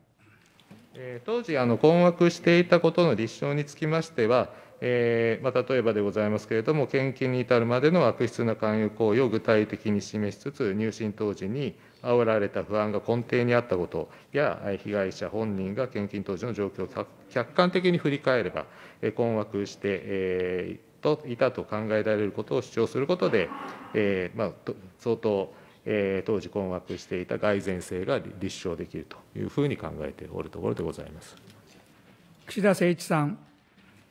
当時あの、困惑していたことの立証につきましては、えー、まあ、例えばでございますけれども献金に至るまでの悪質な勧誘行為を具体的に示しつつ入信当時に煽られた不安が根底にあったことや被害者本人が献金当時の状況を客観的に振り返れば困惑して、えー、といたと考えられることを主張することで、えー、まあ、相当、えー、当時困惑していた蓋然性が立証できるというふうに考えておるところでございます。岸田誠一さん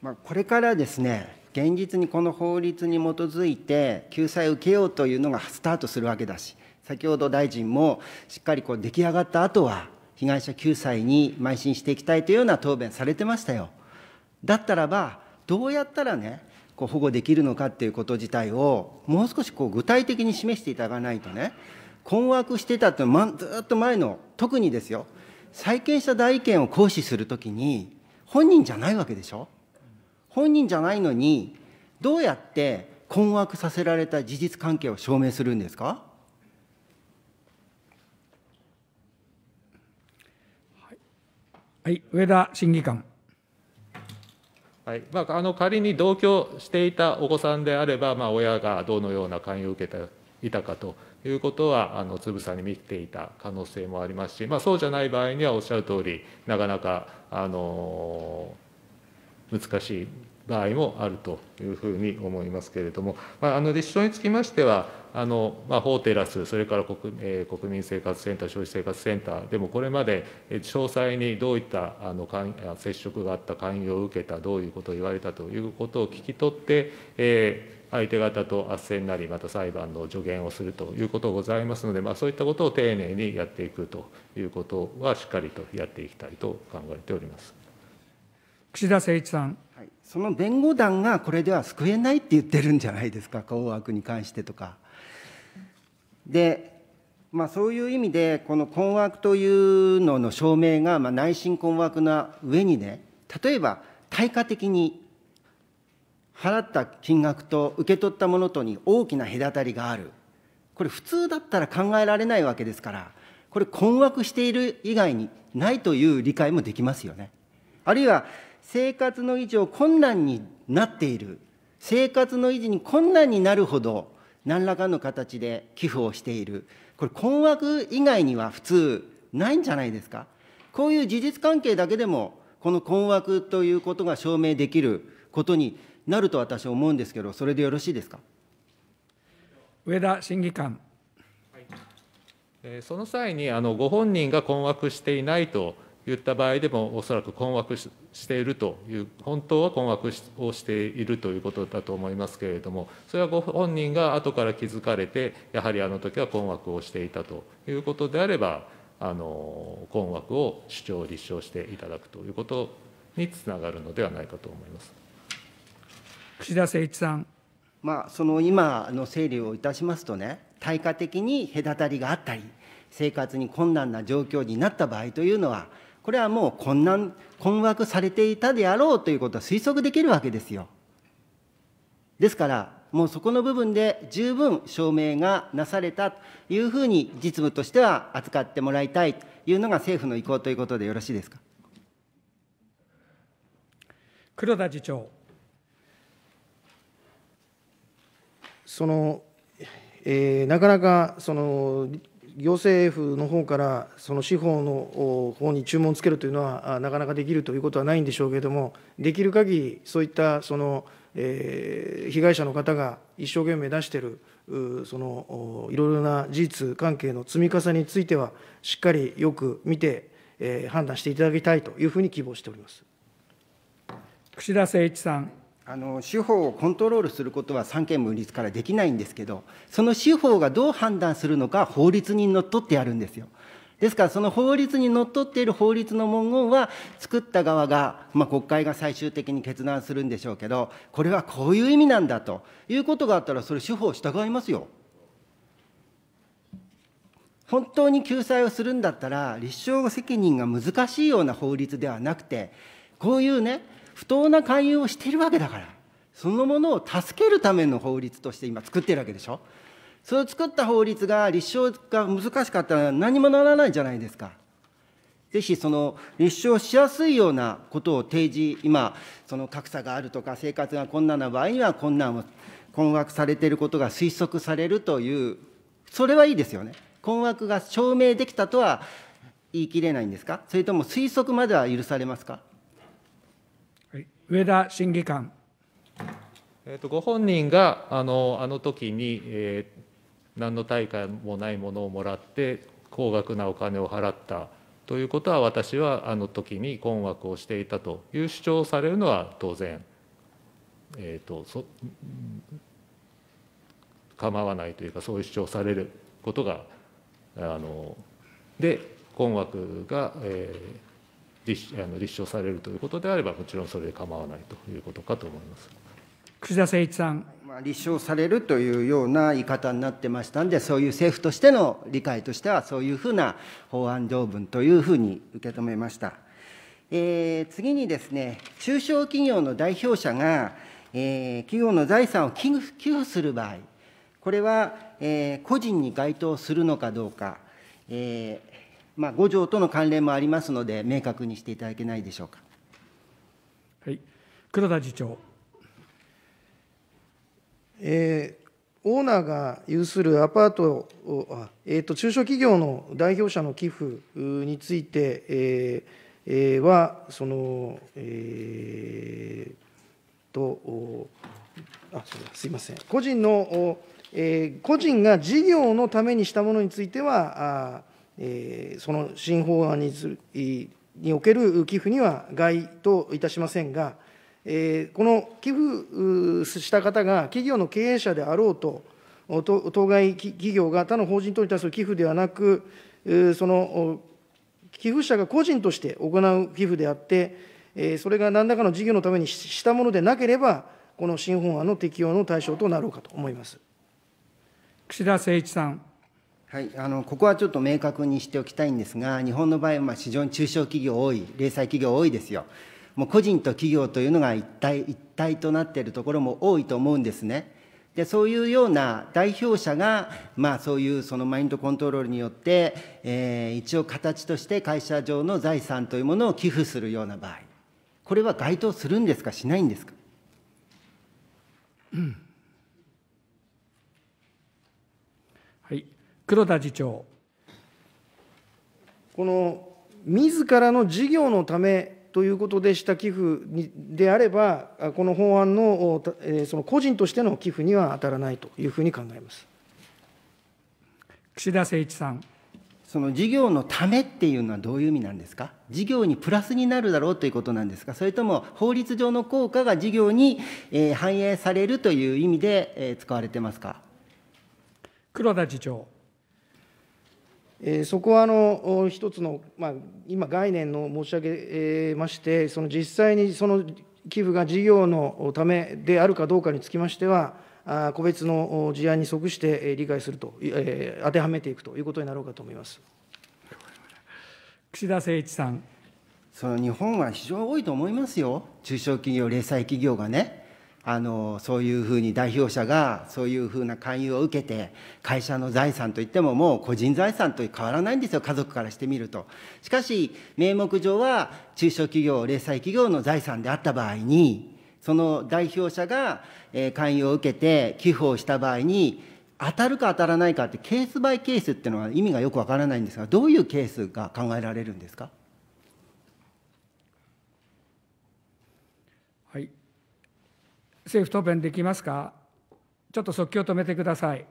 まあ、これからですね現実にこの法律に基づいて救済を受けようというのがスタートするわけだし先ほど大臣もしっかりこう出来上がった後は被害者救済に邁進していきたいというような答弁されてましたよ。だったらばどうやったらねこう保護できるのかっていうこと自体をもう少しこう具体的に示していただかないとね困惑してたって、ま、ずっと前の特にですよ債権者代意見を行使するときに本人じゃないわけでしょ本人じゃないのに、どうやって困惑させられた事実関係を証明するんですか、はい、上田審議官。はいまあ、あの仮に同居していたお子さんであれば、まあ、親がどのような勧誘を受けていたかということはあのつぶさに見ていた可能性もありますし、まあ、そうじゃない場合にはおっしゃる通りなかなかあのー難しい場合もあるというふうに思いますけれども、まあ、あの立証につきましては、あのまあ、法テラス、それから国,、えー、国民生活センター、消費生活センターでも、これまで詳細にどういったあの接触があった、勧誘を受けた、どういうことを言われたということを聞き取って、えー相手方と斡旋なり、また裁判の助言をするということございますので、まあ、そういったことを丁寧にやっていくということは、しっかりとやっていきたいと考えております。岸田誠一さん、はい、その弁護団がこれでは救えないって言ってるんじゃないですか困悪に関してとか。でまあ、そういう意味でこの困惑というのの証明が、まあ、内心困惑な上にね例えば対価的に払った金額と受け取ったものとに大きな隔たりがあるこれ普通だったら考えられないわけですからこれ困惑している以外にないという理解もできますよね。あるいは生活の維持を困難になっている、生活の維持に困難になるほど、何らかの形で寄付をしている、これ、困惑以外には普通、ないんじゃないですか。こういう事実関係だけでも、この困惑ということが証明できることになると私は思うんですけど、それでよろしいですか。上田審議官。その際にあのご本人が困惑していないと言った場合でも、おそらく困惑しているという、本当は困惑をしているということだと思いますけれども、それはご本人が後から気づかれて、やはりあの時は困惑をしていたということであれば、あの困惑を主張、立証していただくということにつながるのではないかと思います岸田誠一さん。まあ、その今の整理をいたしますとね、対価的に隔たりがあったり、生活に困難な状況になった場合というのは、これはもう困難困惑されていたであろうということは推測できるわけですよですからもうそこの部分で十分証明がなされたというふうに実務としては扱ってもらいたいというのが政府の意向ということでよろしいですか黒田次長その、えー、なかなかその行政府の方からその司法の方に注文つけるというのは、なかなかできるということはないんでしょうけれども、できる限り、そういったその、えー、被害者の方が一生懸命出している、そのいろいろな事実関係の積み重ねについては、しっかりよく見て、えー、判断していただきたいというふうに希望しております串田誠一さん。あの司法をコントロールすることは三権分立からできないんですけど、その司法がどう判断するのか、法律にのっとってやるんですよ。ですから、その法律にのっとっている法律の文言は、作った側が、まあ、国会が最終的に決断するんでしょうけど、これはこういう意味なんだということがあったら、それ、司法従いますよ。本当に救済をするんだったら、立証責任が難しいような法律ではなくて、こういうね、不当な勧誘をしているわけだからそのものを助けるための法律として今作ってるわけでしょそれを作った法律が立証が難しかったら何もならないじゃないですかぜひその立証しやすいようなことを提示、今、その格差があるとか、生活が困難な場合には困難を困惑されていることが推測されるという、それはいいですよね。困惑が証明できたとは言い切れないんですか、それとも推測までは許されますか。上田審議官。えー、とご本人があのあの時に、えー、何の対価もないものをもらって高額なお金を払ったということは私はあの時に困惑をしていたという主張をされるのは当然、えーと、そ構わないというかそういう主張をされることがあので困惑が、えー、立あの立証されるということであれば、もちろんそれで構わないということかと思います串田誠一さん。まあ、立証されるというような言い方になってましたんで、そういう政府としての理解としては、そういうふうな法案条文というふうに受け止めました。えー、次にですね、中小企業の代表者が、えー、企業の財産を寄付寄付する場合、これは、えー、個人に該当するのかどうか、えー、まあ、5条との関連もありますので、明確にしていただけないでしょうか。はい、黒田次長。えー、オーナーが有するアパートを、えーと、中小企業の代表者の寄付について、えーえー、は、その、えー、と、あすみません、個人の、えー、個人が事業のためにしたものについては、あえその新法案ににおける寄付には該当いたしませんが、えこの寄付した方が企業の経営者であろうと、当該企業が他の法人等に対する寄付ではなく、その寄付者が個人として行う寄付であって、それが何らかの事業のためにしたものでなければ、この新法案の適用の対象となろうかと思います。串田誠一さん。はい、あのここはちょっと明確にしておきたいんですが、日本の場合はまあ非常に中小企業多い、零細企業多いですよ、もう個人と企業というのが一体一体となっているところも多いと思うんですね。でそういうような代表者が、まあ、そういうそのマインドコントロールによって、えー、一応形として会社上の財産というものを寄付するような場合、これは該当するんですか、しないんですか。うん黒田次長。この自らの事業のためということでした寄付であれば、この法案のその個人としての寄付には当たらないというふうに考えます岸田誠一さん。その事業のためっていうのはどういう意味なんですか、事業にプラスになるだろうということなんですか、それとも法律上の効果が事業に反映されるという意味で使われてますか。黒田次長。そこはあの一つの、まあ、今、概念の申し上げまして、その実際にその寄付が事業のためであるかどうかにつきましては、個別の事案に即して理解すると、当てはめていくということになろうかと思います串田誠一さん。その日本は非常に多いと思いますよ、中小企業、零細企業がね。あのそういうふうに代表者がそういうふうな勧誘を受けて会社の財産といってももう個人財産と変わらないんですよ家族からしてみるとしかし名目上は中小企業零細企業の財産であった場合にその代表者が、え勧誘を受けて寄付をした場合に当たるか当たらないかってケースバイケースっていうのは意味がよくわからないんですがどういうケースが考えられるんですか政府答弁できますか、ちょっと即興止めてください。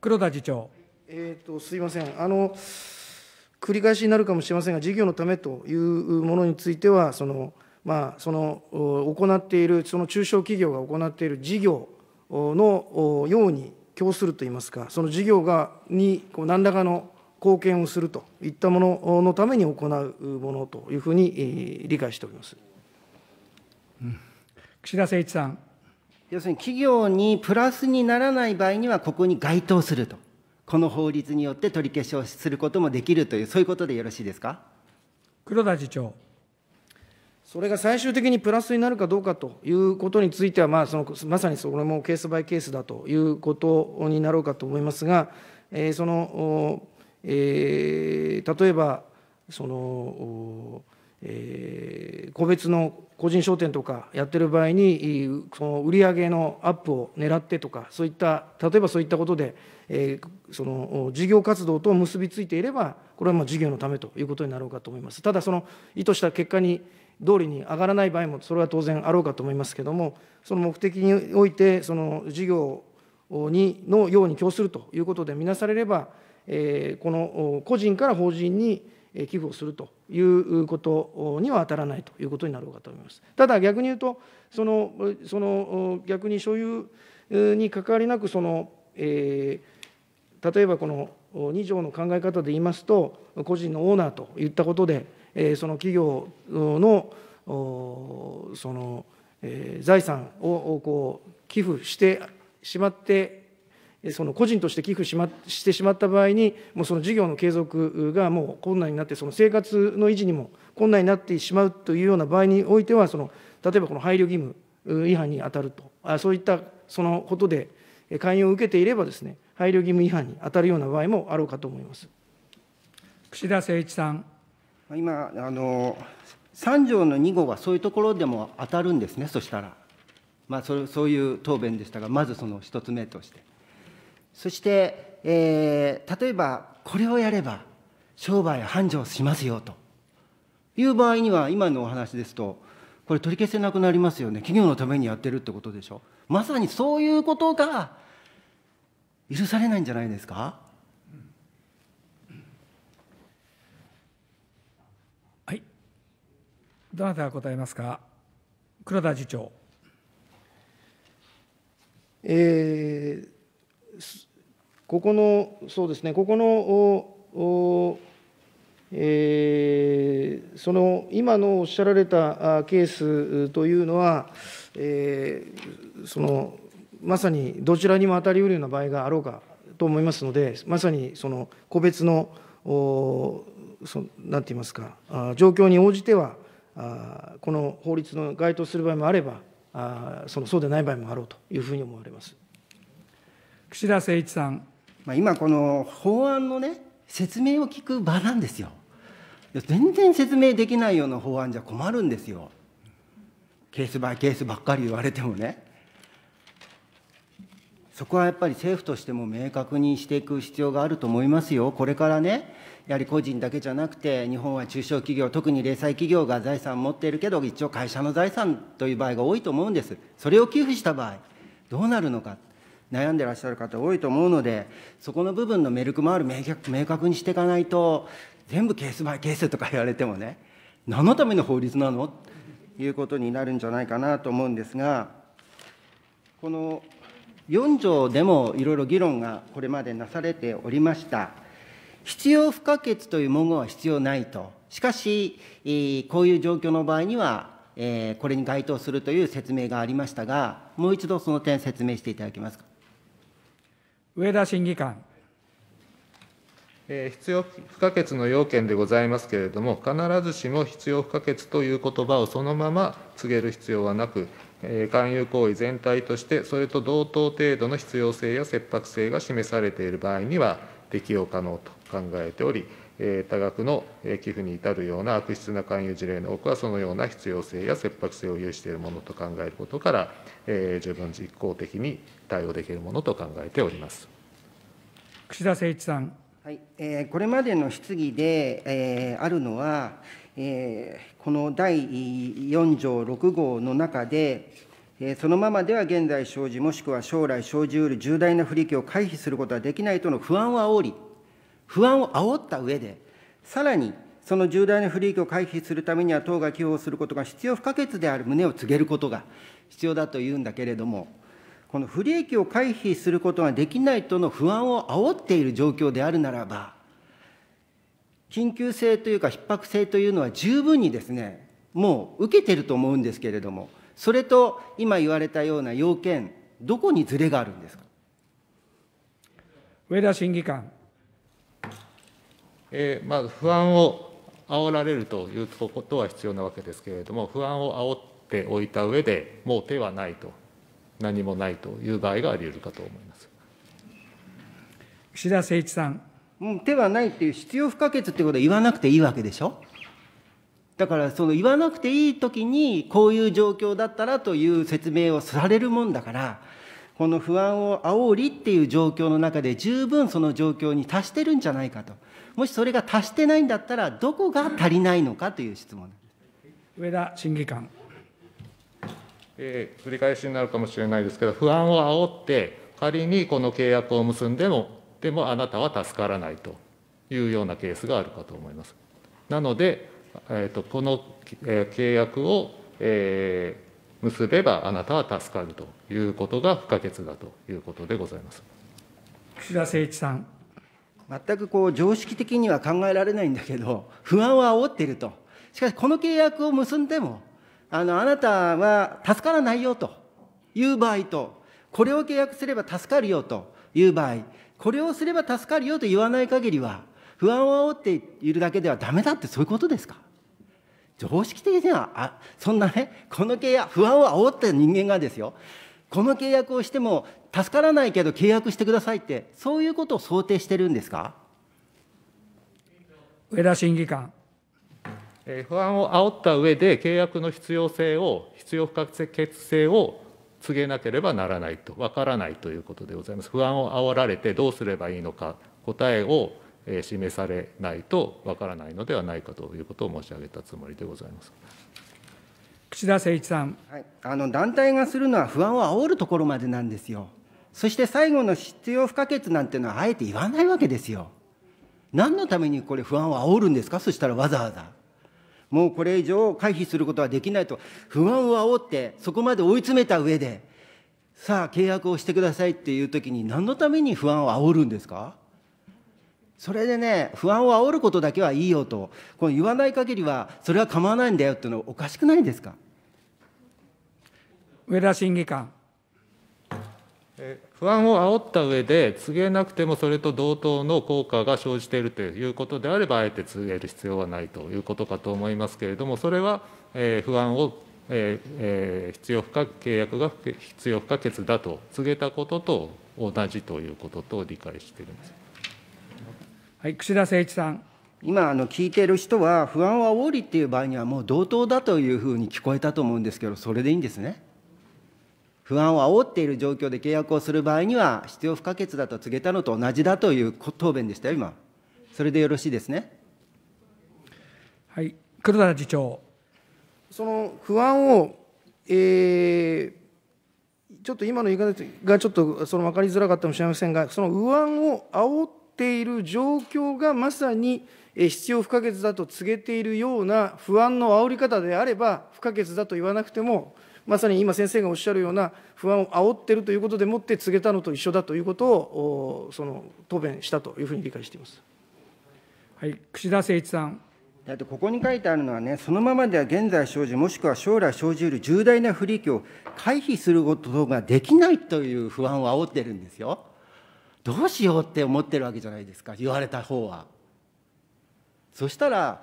黒田次長。えーと、とすみませんあの、繰り返しになるかもしれませんが、事業のためというものについては、そのまあ、その行っている、その中小企業が行っている事業のように供するといいますか、その事業がに何らかの貢献をするといったもののために行うものというふうに理解しております、うん、田誠一さん。要するに企業にプラスにならない場合には、ここに該当すると、この法律によって取り消しをすることもできるという、そういうことでよろしいですか。黒田次長それが最終的にプラスになるかどうかということについては、まあ、そのまさにそれもケースバイケースだということになろうかと思いますが、えー、その、えー、例えばその、えー、個別の個人商店とかやってる場合に、その売上のアップを狙ってとか、そういった、例えばそういったことで、えー、その事業活動と結びついていれば、これはまあ事業のためということになろうかと思います。ただ、その意図した結果に通りに上がらない場合も、それは当然あろうかと思いますけれども、その目的において、その事業にのように供するということで見なされれば、えー、この個人から法人に寄付をするということには当たらないということになろうかと思います。ただ逆に言うと、そのその逆に所有に関わりなくその、えー、例えばこの2条の考え方で言いますと、個人のオーナーといったことで、えその企業のその、え財産をこう寄付してしまってその個人として寄付し,、ま、してしまった場合に、もうその事業の継続がもう困難になって、その生活の維持にも困難になってしまうというような場合においては、その例えばこの配慮義務違反に当たると、あそういったそのことで、勧誘を受けていればです、ね、配慮義務違反に当たるような場合もあろうかと思います。岸田誠一さん今あの3条の2号はそういうところでも当たるんですねそしたら、まあ、そそういう答弁でしたがまずその1つ目としてそして、えー、例えばこれをやれば商売繁盛しますよという場合には今のお話ですとこれ取り消せなくなりますよね企業のためにやってるってことでしょまさにそういうことが許されないんじゃないですかどなたが答えますか。黒田次長。えー、ここの、そうですね、ここの、おおえー、その今のおっしゃられたケースというのは、えー、そのまさにどちらにも当たりうるような場合があろうかと思いますので、まさにその個別の、おそなんて言いますか、状況に応じては、あこの法律の該当する場合もあればあそのそうでない場合もあろうというふうに思われます串田誠一さん、まあ、今この法案のね説明を聞く場なんですよ全然説明できないような法案じゃ困るんですよケースバイケースばっかり言われてもねそこはやっぱり政府としても明確にしていく必要があると思いますよ、これからね、やはり個人だけじゃなくて、日本は中小企業、特に零細企業が財産を持っているけど、一応会社の財産という場合が多いと思うんです、それを寄付した場合、どうなるのか、悩んでらっしゃる方多いと思うので、そこの部分のメルクある明確にしていかないと、全部ケースバイケースとか言われてもね、何のための法律なのということになるんじゃないかなと思うんですが、この4条でもいろいろ議論がこれまでなされておりました。必要不可欠という文言は必要ないと。しかし、こういう状況の場合には、これに該当するという説明がありましたが、もう一度その点説明していただけますか。上田審議官。必要不可欠の要件でございますけれども、必ずしも必要不可欠という言葉をそのまま告げる必要はなく、勧誘行為全体として、それと同等程度の必要性や切迫性が示されている場合には、適用可能と考えており、多額の寄付に至るような悪質な勧誘事例の多くは、そのような必要性や切迫性を有しているものと考えることから、十分実効的に対応できるものと考えております串田誠一さん。はいえこれまでの質疑で、えあるのは、えこの第4条6号の中で、そのままでは現在生じ、もしくは将来生じうる重大な不利益を回避することはできないとの不安を煽り、不安を煽った上で、さらにその重大な不利益を回避するためには、党が寄付をすることが必要不可欠である旨を告げることが必要だというんだけれども、この不利益を回避することができないとの不安を煽っている状況であるならば、緊急性というか逼迫性というのは十分にですね、もう受けてると思うんですけれども、それと今言われたような要件、どこにずれがあるんですか。上田審議官。えー、まず不安を煽られるということは必要なわけですけれども、不安を煽っておいた上で、もう手はないと、何もないという場合があり得るかと思います。岸田誠一さん。うん、手はないっていう必要不可欠ってことは言わなくていいわけでしょだからその言わなくていい時にこういう状況だったらという説明をされるもんだからこの不安を煽りっていう状況の中で十分その状況に達してるんじゃないかともしそれが達してないんだったらどこが足りないのかという質問上田審議官、えー、繰り返しになるかもしれないですけど不安を煽って仮にこの契約を結んでもってもあなたは助からないというようなケースがあるかと思います。なので、えーと、この、契約を、えー、結べばあなたは助かるということが不可欠だということでございます。岸田誠一さん全くこう常識的には考えられないんだけど不安を煽っているとしかしこの契約を結んでもあのあなたは助からないよという場合とこれを契約すれば助かるよという場合これをすれば助かるよと言わない限りは、不安を煽っているだけではだめだってそういうことですか常識的には、あ、そんなね、この契約、不安を煽った人間がですよ、この契約をしても助からないけど契約してくださいって、そういうことを想定してるんですか上田審議官。不安を煽った上で契約の必要性を、必要不可欠性を告げなければならないと、わからないということでございます。不安を煽られてどうすればいいのか、答えを示されないとわからないのではないかということを申し上げたつもりでございます。串田誠一さん、はい、あの団体がするのは不安を煽るところまでなんですよ。そして最後の必要不可欠なんていうのはあえて言わないわけですよ。何のためにこれ不安を煽るんですかそしたらわざわざ。もうこれ以上回避することはできないと、不安を煽って、そこまで追い詰めた上で、さあ、契約をしてくださいっていうときに、何のために不安を煽るんですかそれでね、不安を煽ることだけはいいよと、この言わない限りは、それは構わないんだよっていうのはおかしくないんですか上田審議官。え不安を煽った上で告げなくてもそれと同等の効果が生じているということであればあえて告げる必要はないということかと思いますけれどもそれは、えー、不安を、えーえー、必要不可契約が必要不可欠だと告げたことと同じということと理解しています。はい、串田誠一さん。今あの聞いている人は不安を煽りっていう場合にはもう同等だというふうに聞こえたと思うんですけどそれでいいんですね。不安を煽っている状況で契約をする場合には、必要不可欠だと告げたのと同じだという答弁でしたよ、今。それでよろしいですね。はい、黒田次長。その不安を、えー、ちょっと今の言い方がちょっとその分かりづらかったかもしれませんが、その不安を煽っている状況がまさに必要不可欠だと告げているような不安の煽り方であれば、不可欠だと言わなくても、まさに今先生がおっしゃるような不安を煽ってるということでもって告げたのと一緒だということをその答弁したというふうに理解しています。はい、串田誠一さん。あとここに書いてあるのはね、そのままでは現在生じ、もしくは将来生じる重大な不利益を回避することができないという不安を煽ってるんですよ。どうしようって思ってるわけじゃないですか、言われた方は。そしたら、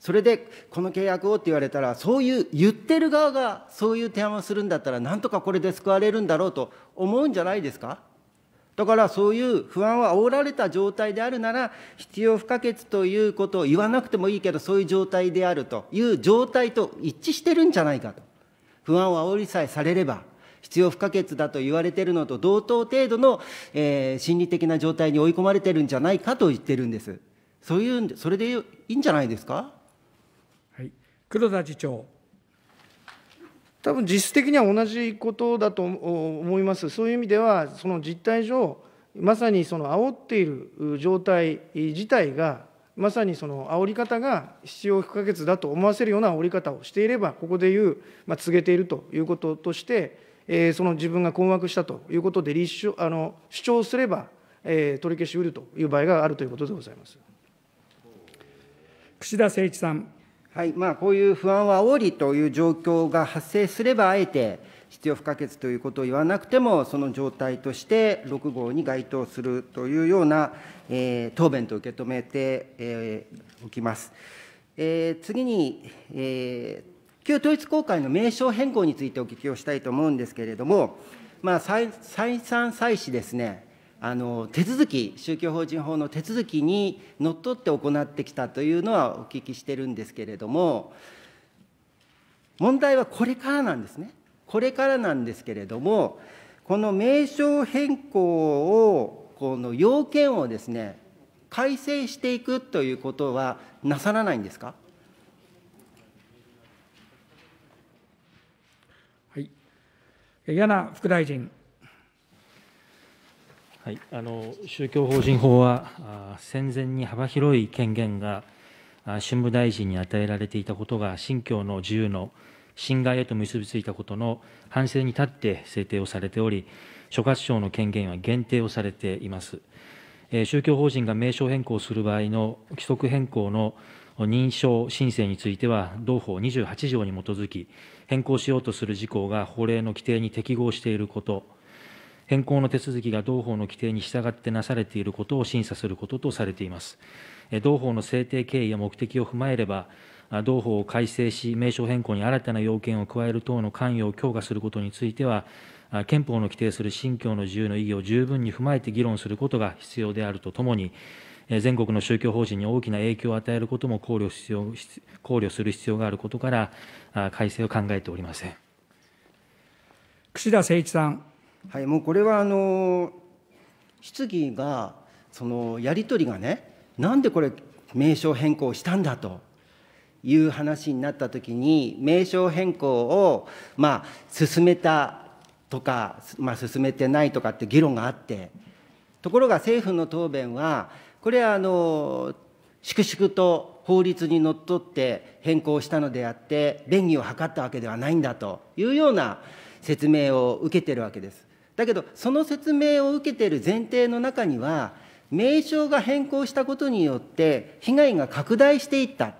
それでこの契約をって言われたらそういう言ってる側がそういう提案をするんだったらなんとかこれで救われるんだろうと思うんじゃないですかだからそういう不安は煽られた状態であるなら必要不可欠ということを言わなくてもいいけどそういう状態であるという状態と一致してるんじゃないかと不安を煽りさえされれば必要不可欠だと言われてるのと同等程度の、えー、心理的な状態に追い込まれてるんじゃないかと言ってるんです。そういうそれでいいんじゃないですか黒田次長。多分実質的には同じことだと思います。そういう意味では、その実態上、まさにその煽っている状態自体が、まさにその煽り方が必要不可欠だと思わせるような煽り方をしていれば、ここでいう、まあ、告げているということとして、えー、その自分が困惑したということで立証あの主張すれば、えー、取り消しうるという場合があるということでございます。串田誠一さん。はい、まあ、こういう不安は煽りという状況が発生すれば、あえて必要不可欠ということを言わなくても、その状態として6号に該当するというような、えー、答弁と受け止めて、えー、おきます。えー、次に、えー、旧統一教会の名称変更についてお聞きをしたいと思うんですけれども、まあ、再再三再四ですね、あの手続き宗教法人法の手続きにのっとって行ってきたというのはお聞きしてるんですけれども問題はこれからなんですねこれからなんですけれどもこの名称変更をこの要件をですね改正していくということはなさらないんですかはい、柳副大臣。はい、あの宗教法人法は戦前に幅広い権限が新聞大臣に与えられていたことが信教の自由の侵害へと結びついたことの反省に立って制定をされており、所轄庁の権限は限定をされています。え宗教法人が名称変更する場合の規則変更の認証申請については、同法28条に基づき、変更しようとする事項が法令の規定に適合していること、変更の手続きが同法の規定に従ってなされていることを審査することとされています。同法の制定経緯や目的を踏まえれば、同法を改正し、名称変更に新たな要件を加える等の関与を強化することについては、憲法の規定する信教の自由の意義を十分に踏まえて議論することが必要であるとともに、全国の宗教法人に大きな影響を与えることも考慮必要考慮する必要があることから、改正を考えておりません。串田誠一さん。はい、もうこれはあの質疑がそのやり取りがねなんでこれ名称変更したんだという話になった時に名称変更をまあ進めたとか、まあ、進めてないとかって議論があってところが政府の答弁はこれはあの粛々と法律にのっとって変更したのであって便宜を図ったわけではないんだというような説明を受けてるわけです。だけど、その説明を受けている前提の中には、名称が変更したことによって、被害が拡大していった、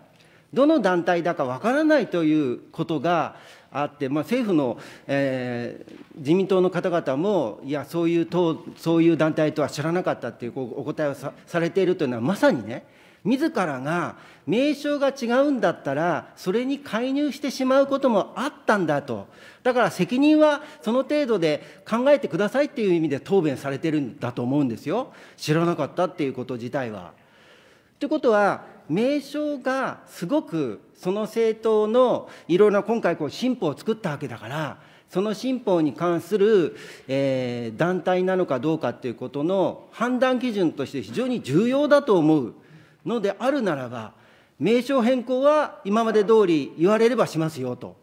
どの団体だかわからないということがあって、まあ、政府の、えー、自民党の方々も、いや、そういう党、そういう団体とは知らなかったっていうお答えをさされているというのは、まさにね、自らが名称が違うんだったら、それに介入してしまうこともあったんだと、だから責任はその程度で考えてくださいっていう意味で答弁されてるんだと思うんですよ、知らなかったっていうこと自体は。ということは、名称がすごくその政党のいろいろな今回こう新法を作ったわけだから、その新法に関する、えー、団体なのかどうかということの判断基準として非常に重要だと思うのであるならば、名称変更は今まで通り言われればしますよと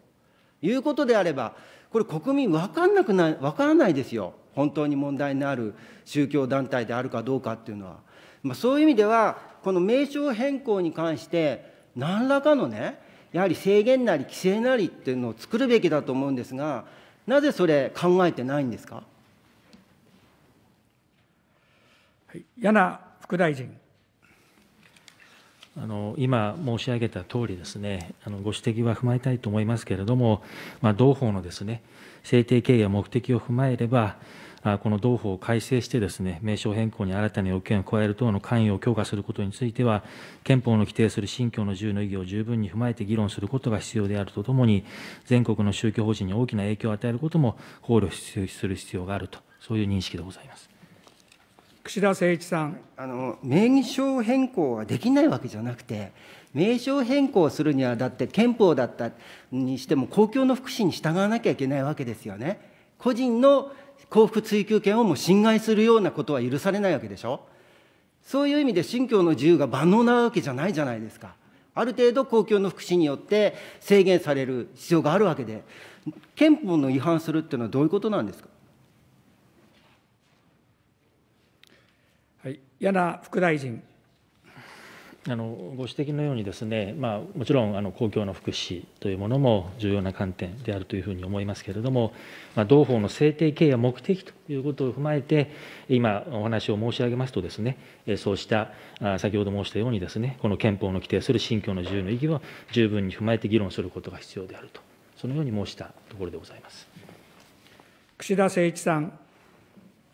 いうことであれば、これ、国民分かんなくない、分からないですよ、本当に問題のある宗教団体であるかどうかっていうのは。まあ、そういう意味では、この名称変更に関して、何らかのね、やはり制限なり規制なりっていうのを作るべきだと思うんですが、なぜそれ、考えてないんですか。はい、柳副大臣。今申し上げたとおりですね、ご指摘は踏まえたいと思いますけれども、同法のですね、制定経緯や目的を踏まえれば、この同法を改正してですね、名称変更に新たに要件を加える等の関与を強化することについては、憲法の規定する信教の自由の意義を十分に踏まえて議論することが必要であるとともに、全国の宗教法人に大きな影響を与えることも考慮する必要があると、そういう認識でございます。串田誠一さんあの名称変更はできないわけじゃなくて、名称変更するには、だって憲法だったにしても、公共の福祉に従わなきゃいけないわけですよね。個人の幸福追求権をもう侵害するようなことは許されないわけでしょ。そういう意味で信教の自由が万能なわけじゃないじゃないですか。ある程度公共の福祉によって制限される必要があるわけで、憲法の違反するっていうのはどういうことなんですかはい、柳副大臣。あのご指摘のようにですね、まあ、もちろんあの公共の福祉というものも重要な観点であるというふうに思いますけれども、まあ、同法の制定経緯や目的ということを踏まえて、今、お話を申し上げますとですね、そうした先ほど申したようにですね、この憲法の規定する信教の自由の意義を十分に踏まえて議論することが必要であると、そのように申したところでございます。串田誠一さん。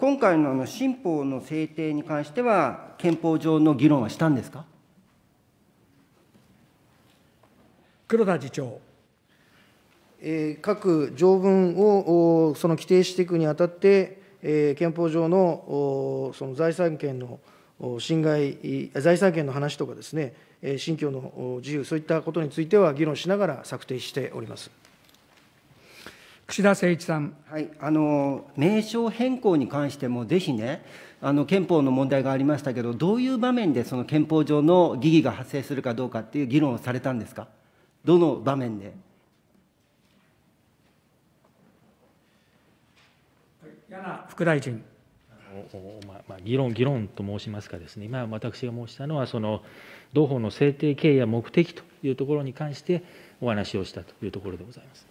今回のあの新法の制定に関しては、憲法上の議論はしたんですか黒田次長。え各条文をその規定していくにあたって、え憲法上のその財産権の侵害、財産権の話とかですね、信教の自由、そういったことについては議論しながら策定しております。串田誠一さん。はい、あの名称変更に関しても、ぜひね、あの憲法の問題がありましたけど、どういう場面でその憲法上の疑義が発生するかどうかっていう議論をされたんですか、どの場面で。副大臣。ままあ、議論、議論と申しますかですね、今私が申したのは、その同法の制定経緯や目的というところに関してお話をしたというところでございます。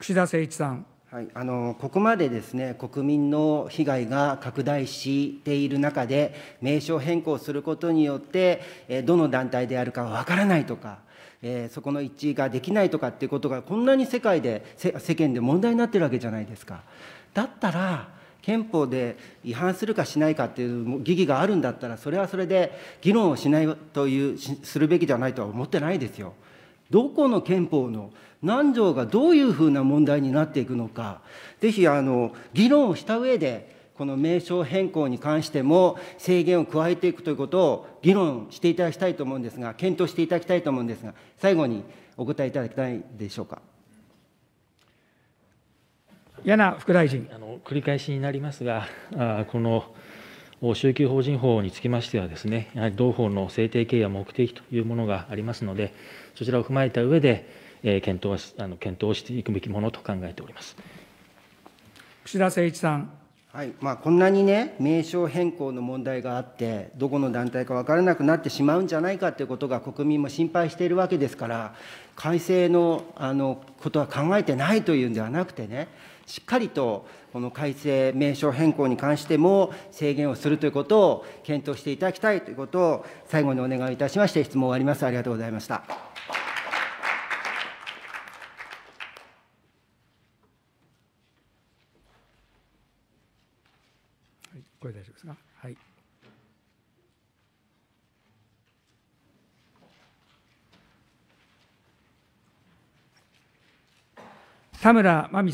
岸田誠一さん。はい、あのここまでですね国民の被害が拡大している中で、名称変更することによって、どの団体であるかわからないとか、そこの一致ができないとかっていうことが、こんなに世界で、世間で問題になってるわけじゃないですか。だったら、憲法で違反するかしないかっていう疑義があるんだったら、それはそれで議論をしないという、するべきではないとは思ってないですよ。どこの憲法の何条がどういうふうな問題になっていくのか、ぜひあの議論をした上で、この名称変更に関しても制限を加えていくということを議論していただきたいと思うんですが、検討していただきたいと思うんですが、最後にお答えいただきたいでしょうか。柳副大臣あの繰り返しになりますが、あこの宗教法人法につきましてはですね、やはり同法の制定経約や目的というものがありますので、そちらを踏まえた上で、え検討あの検討していくべきものと考えております岸田誠一さん。はいまあ、こんなにね、名称変更の問題があって、どこの団体か分からなくなってしまうんじゃないかということが国民も心配しているわけですから、改正のあのことは考えてないというんではなくてね、しっかりとこの改正名称変更に関しても制限をするということを検討していただきたいということを、最後にお願いいたしまして、質問を終わります。ありがとうございました。これ大丈夫ですかはい。田村真美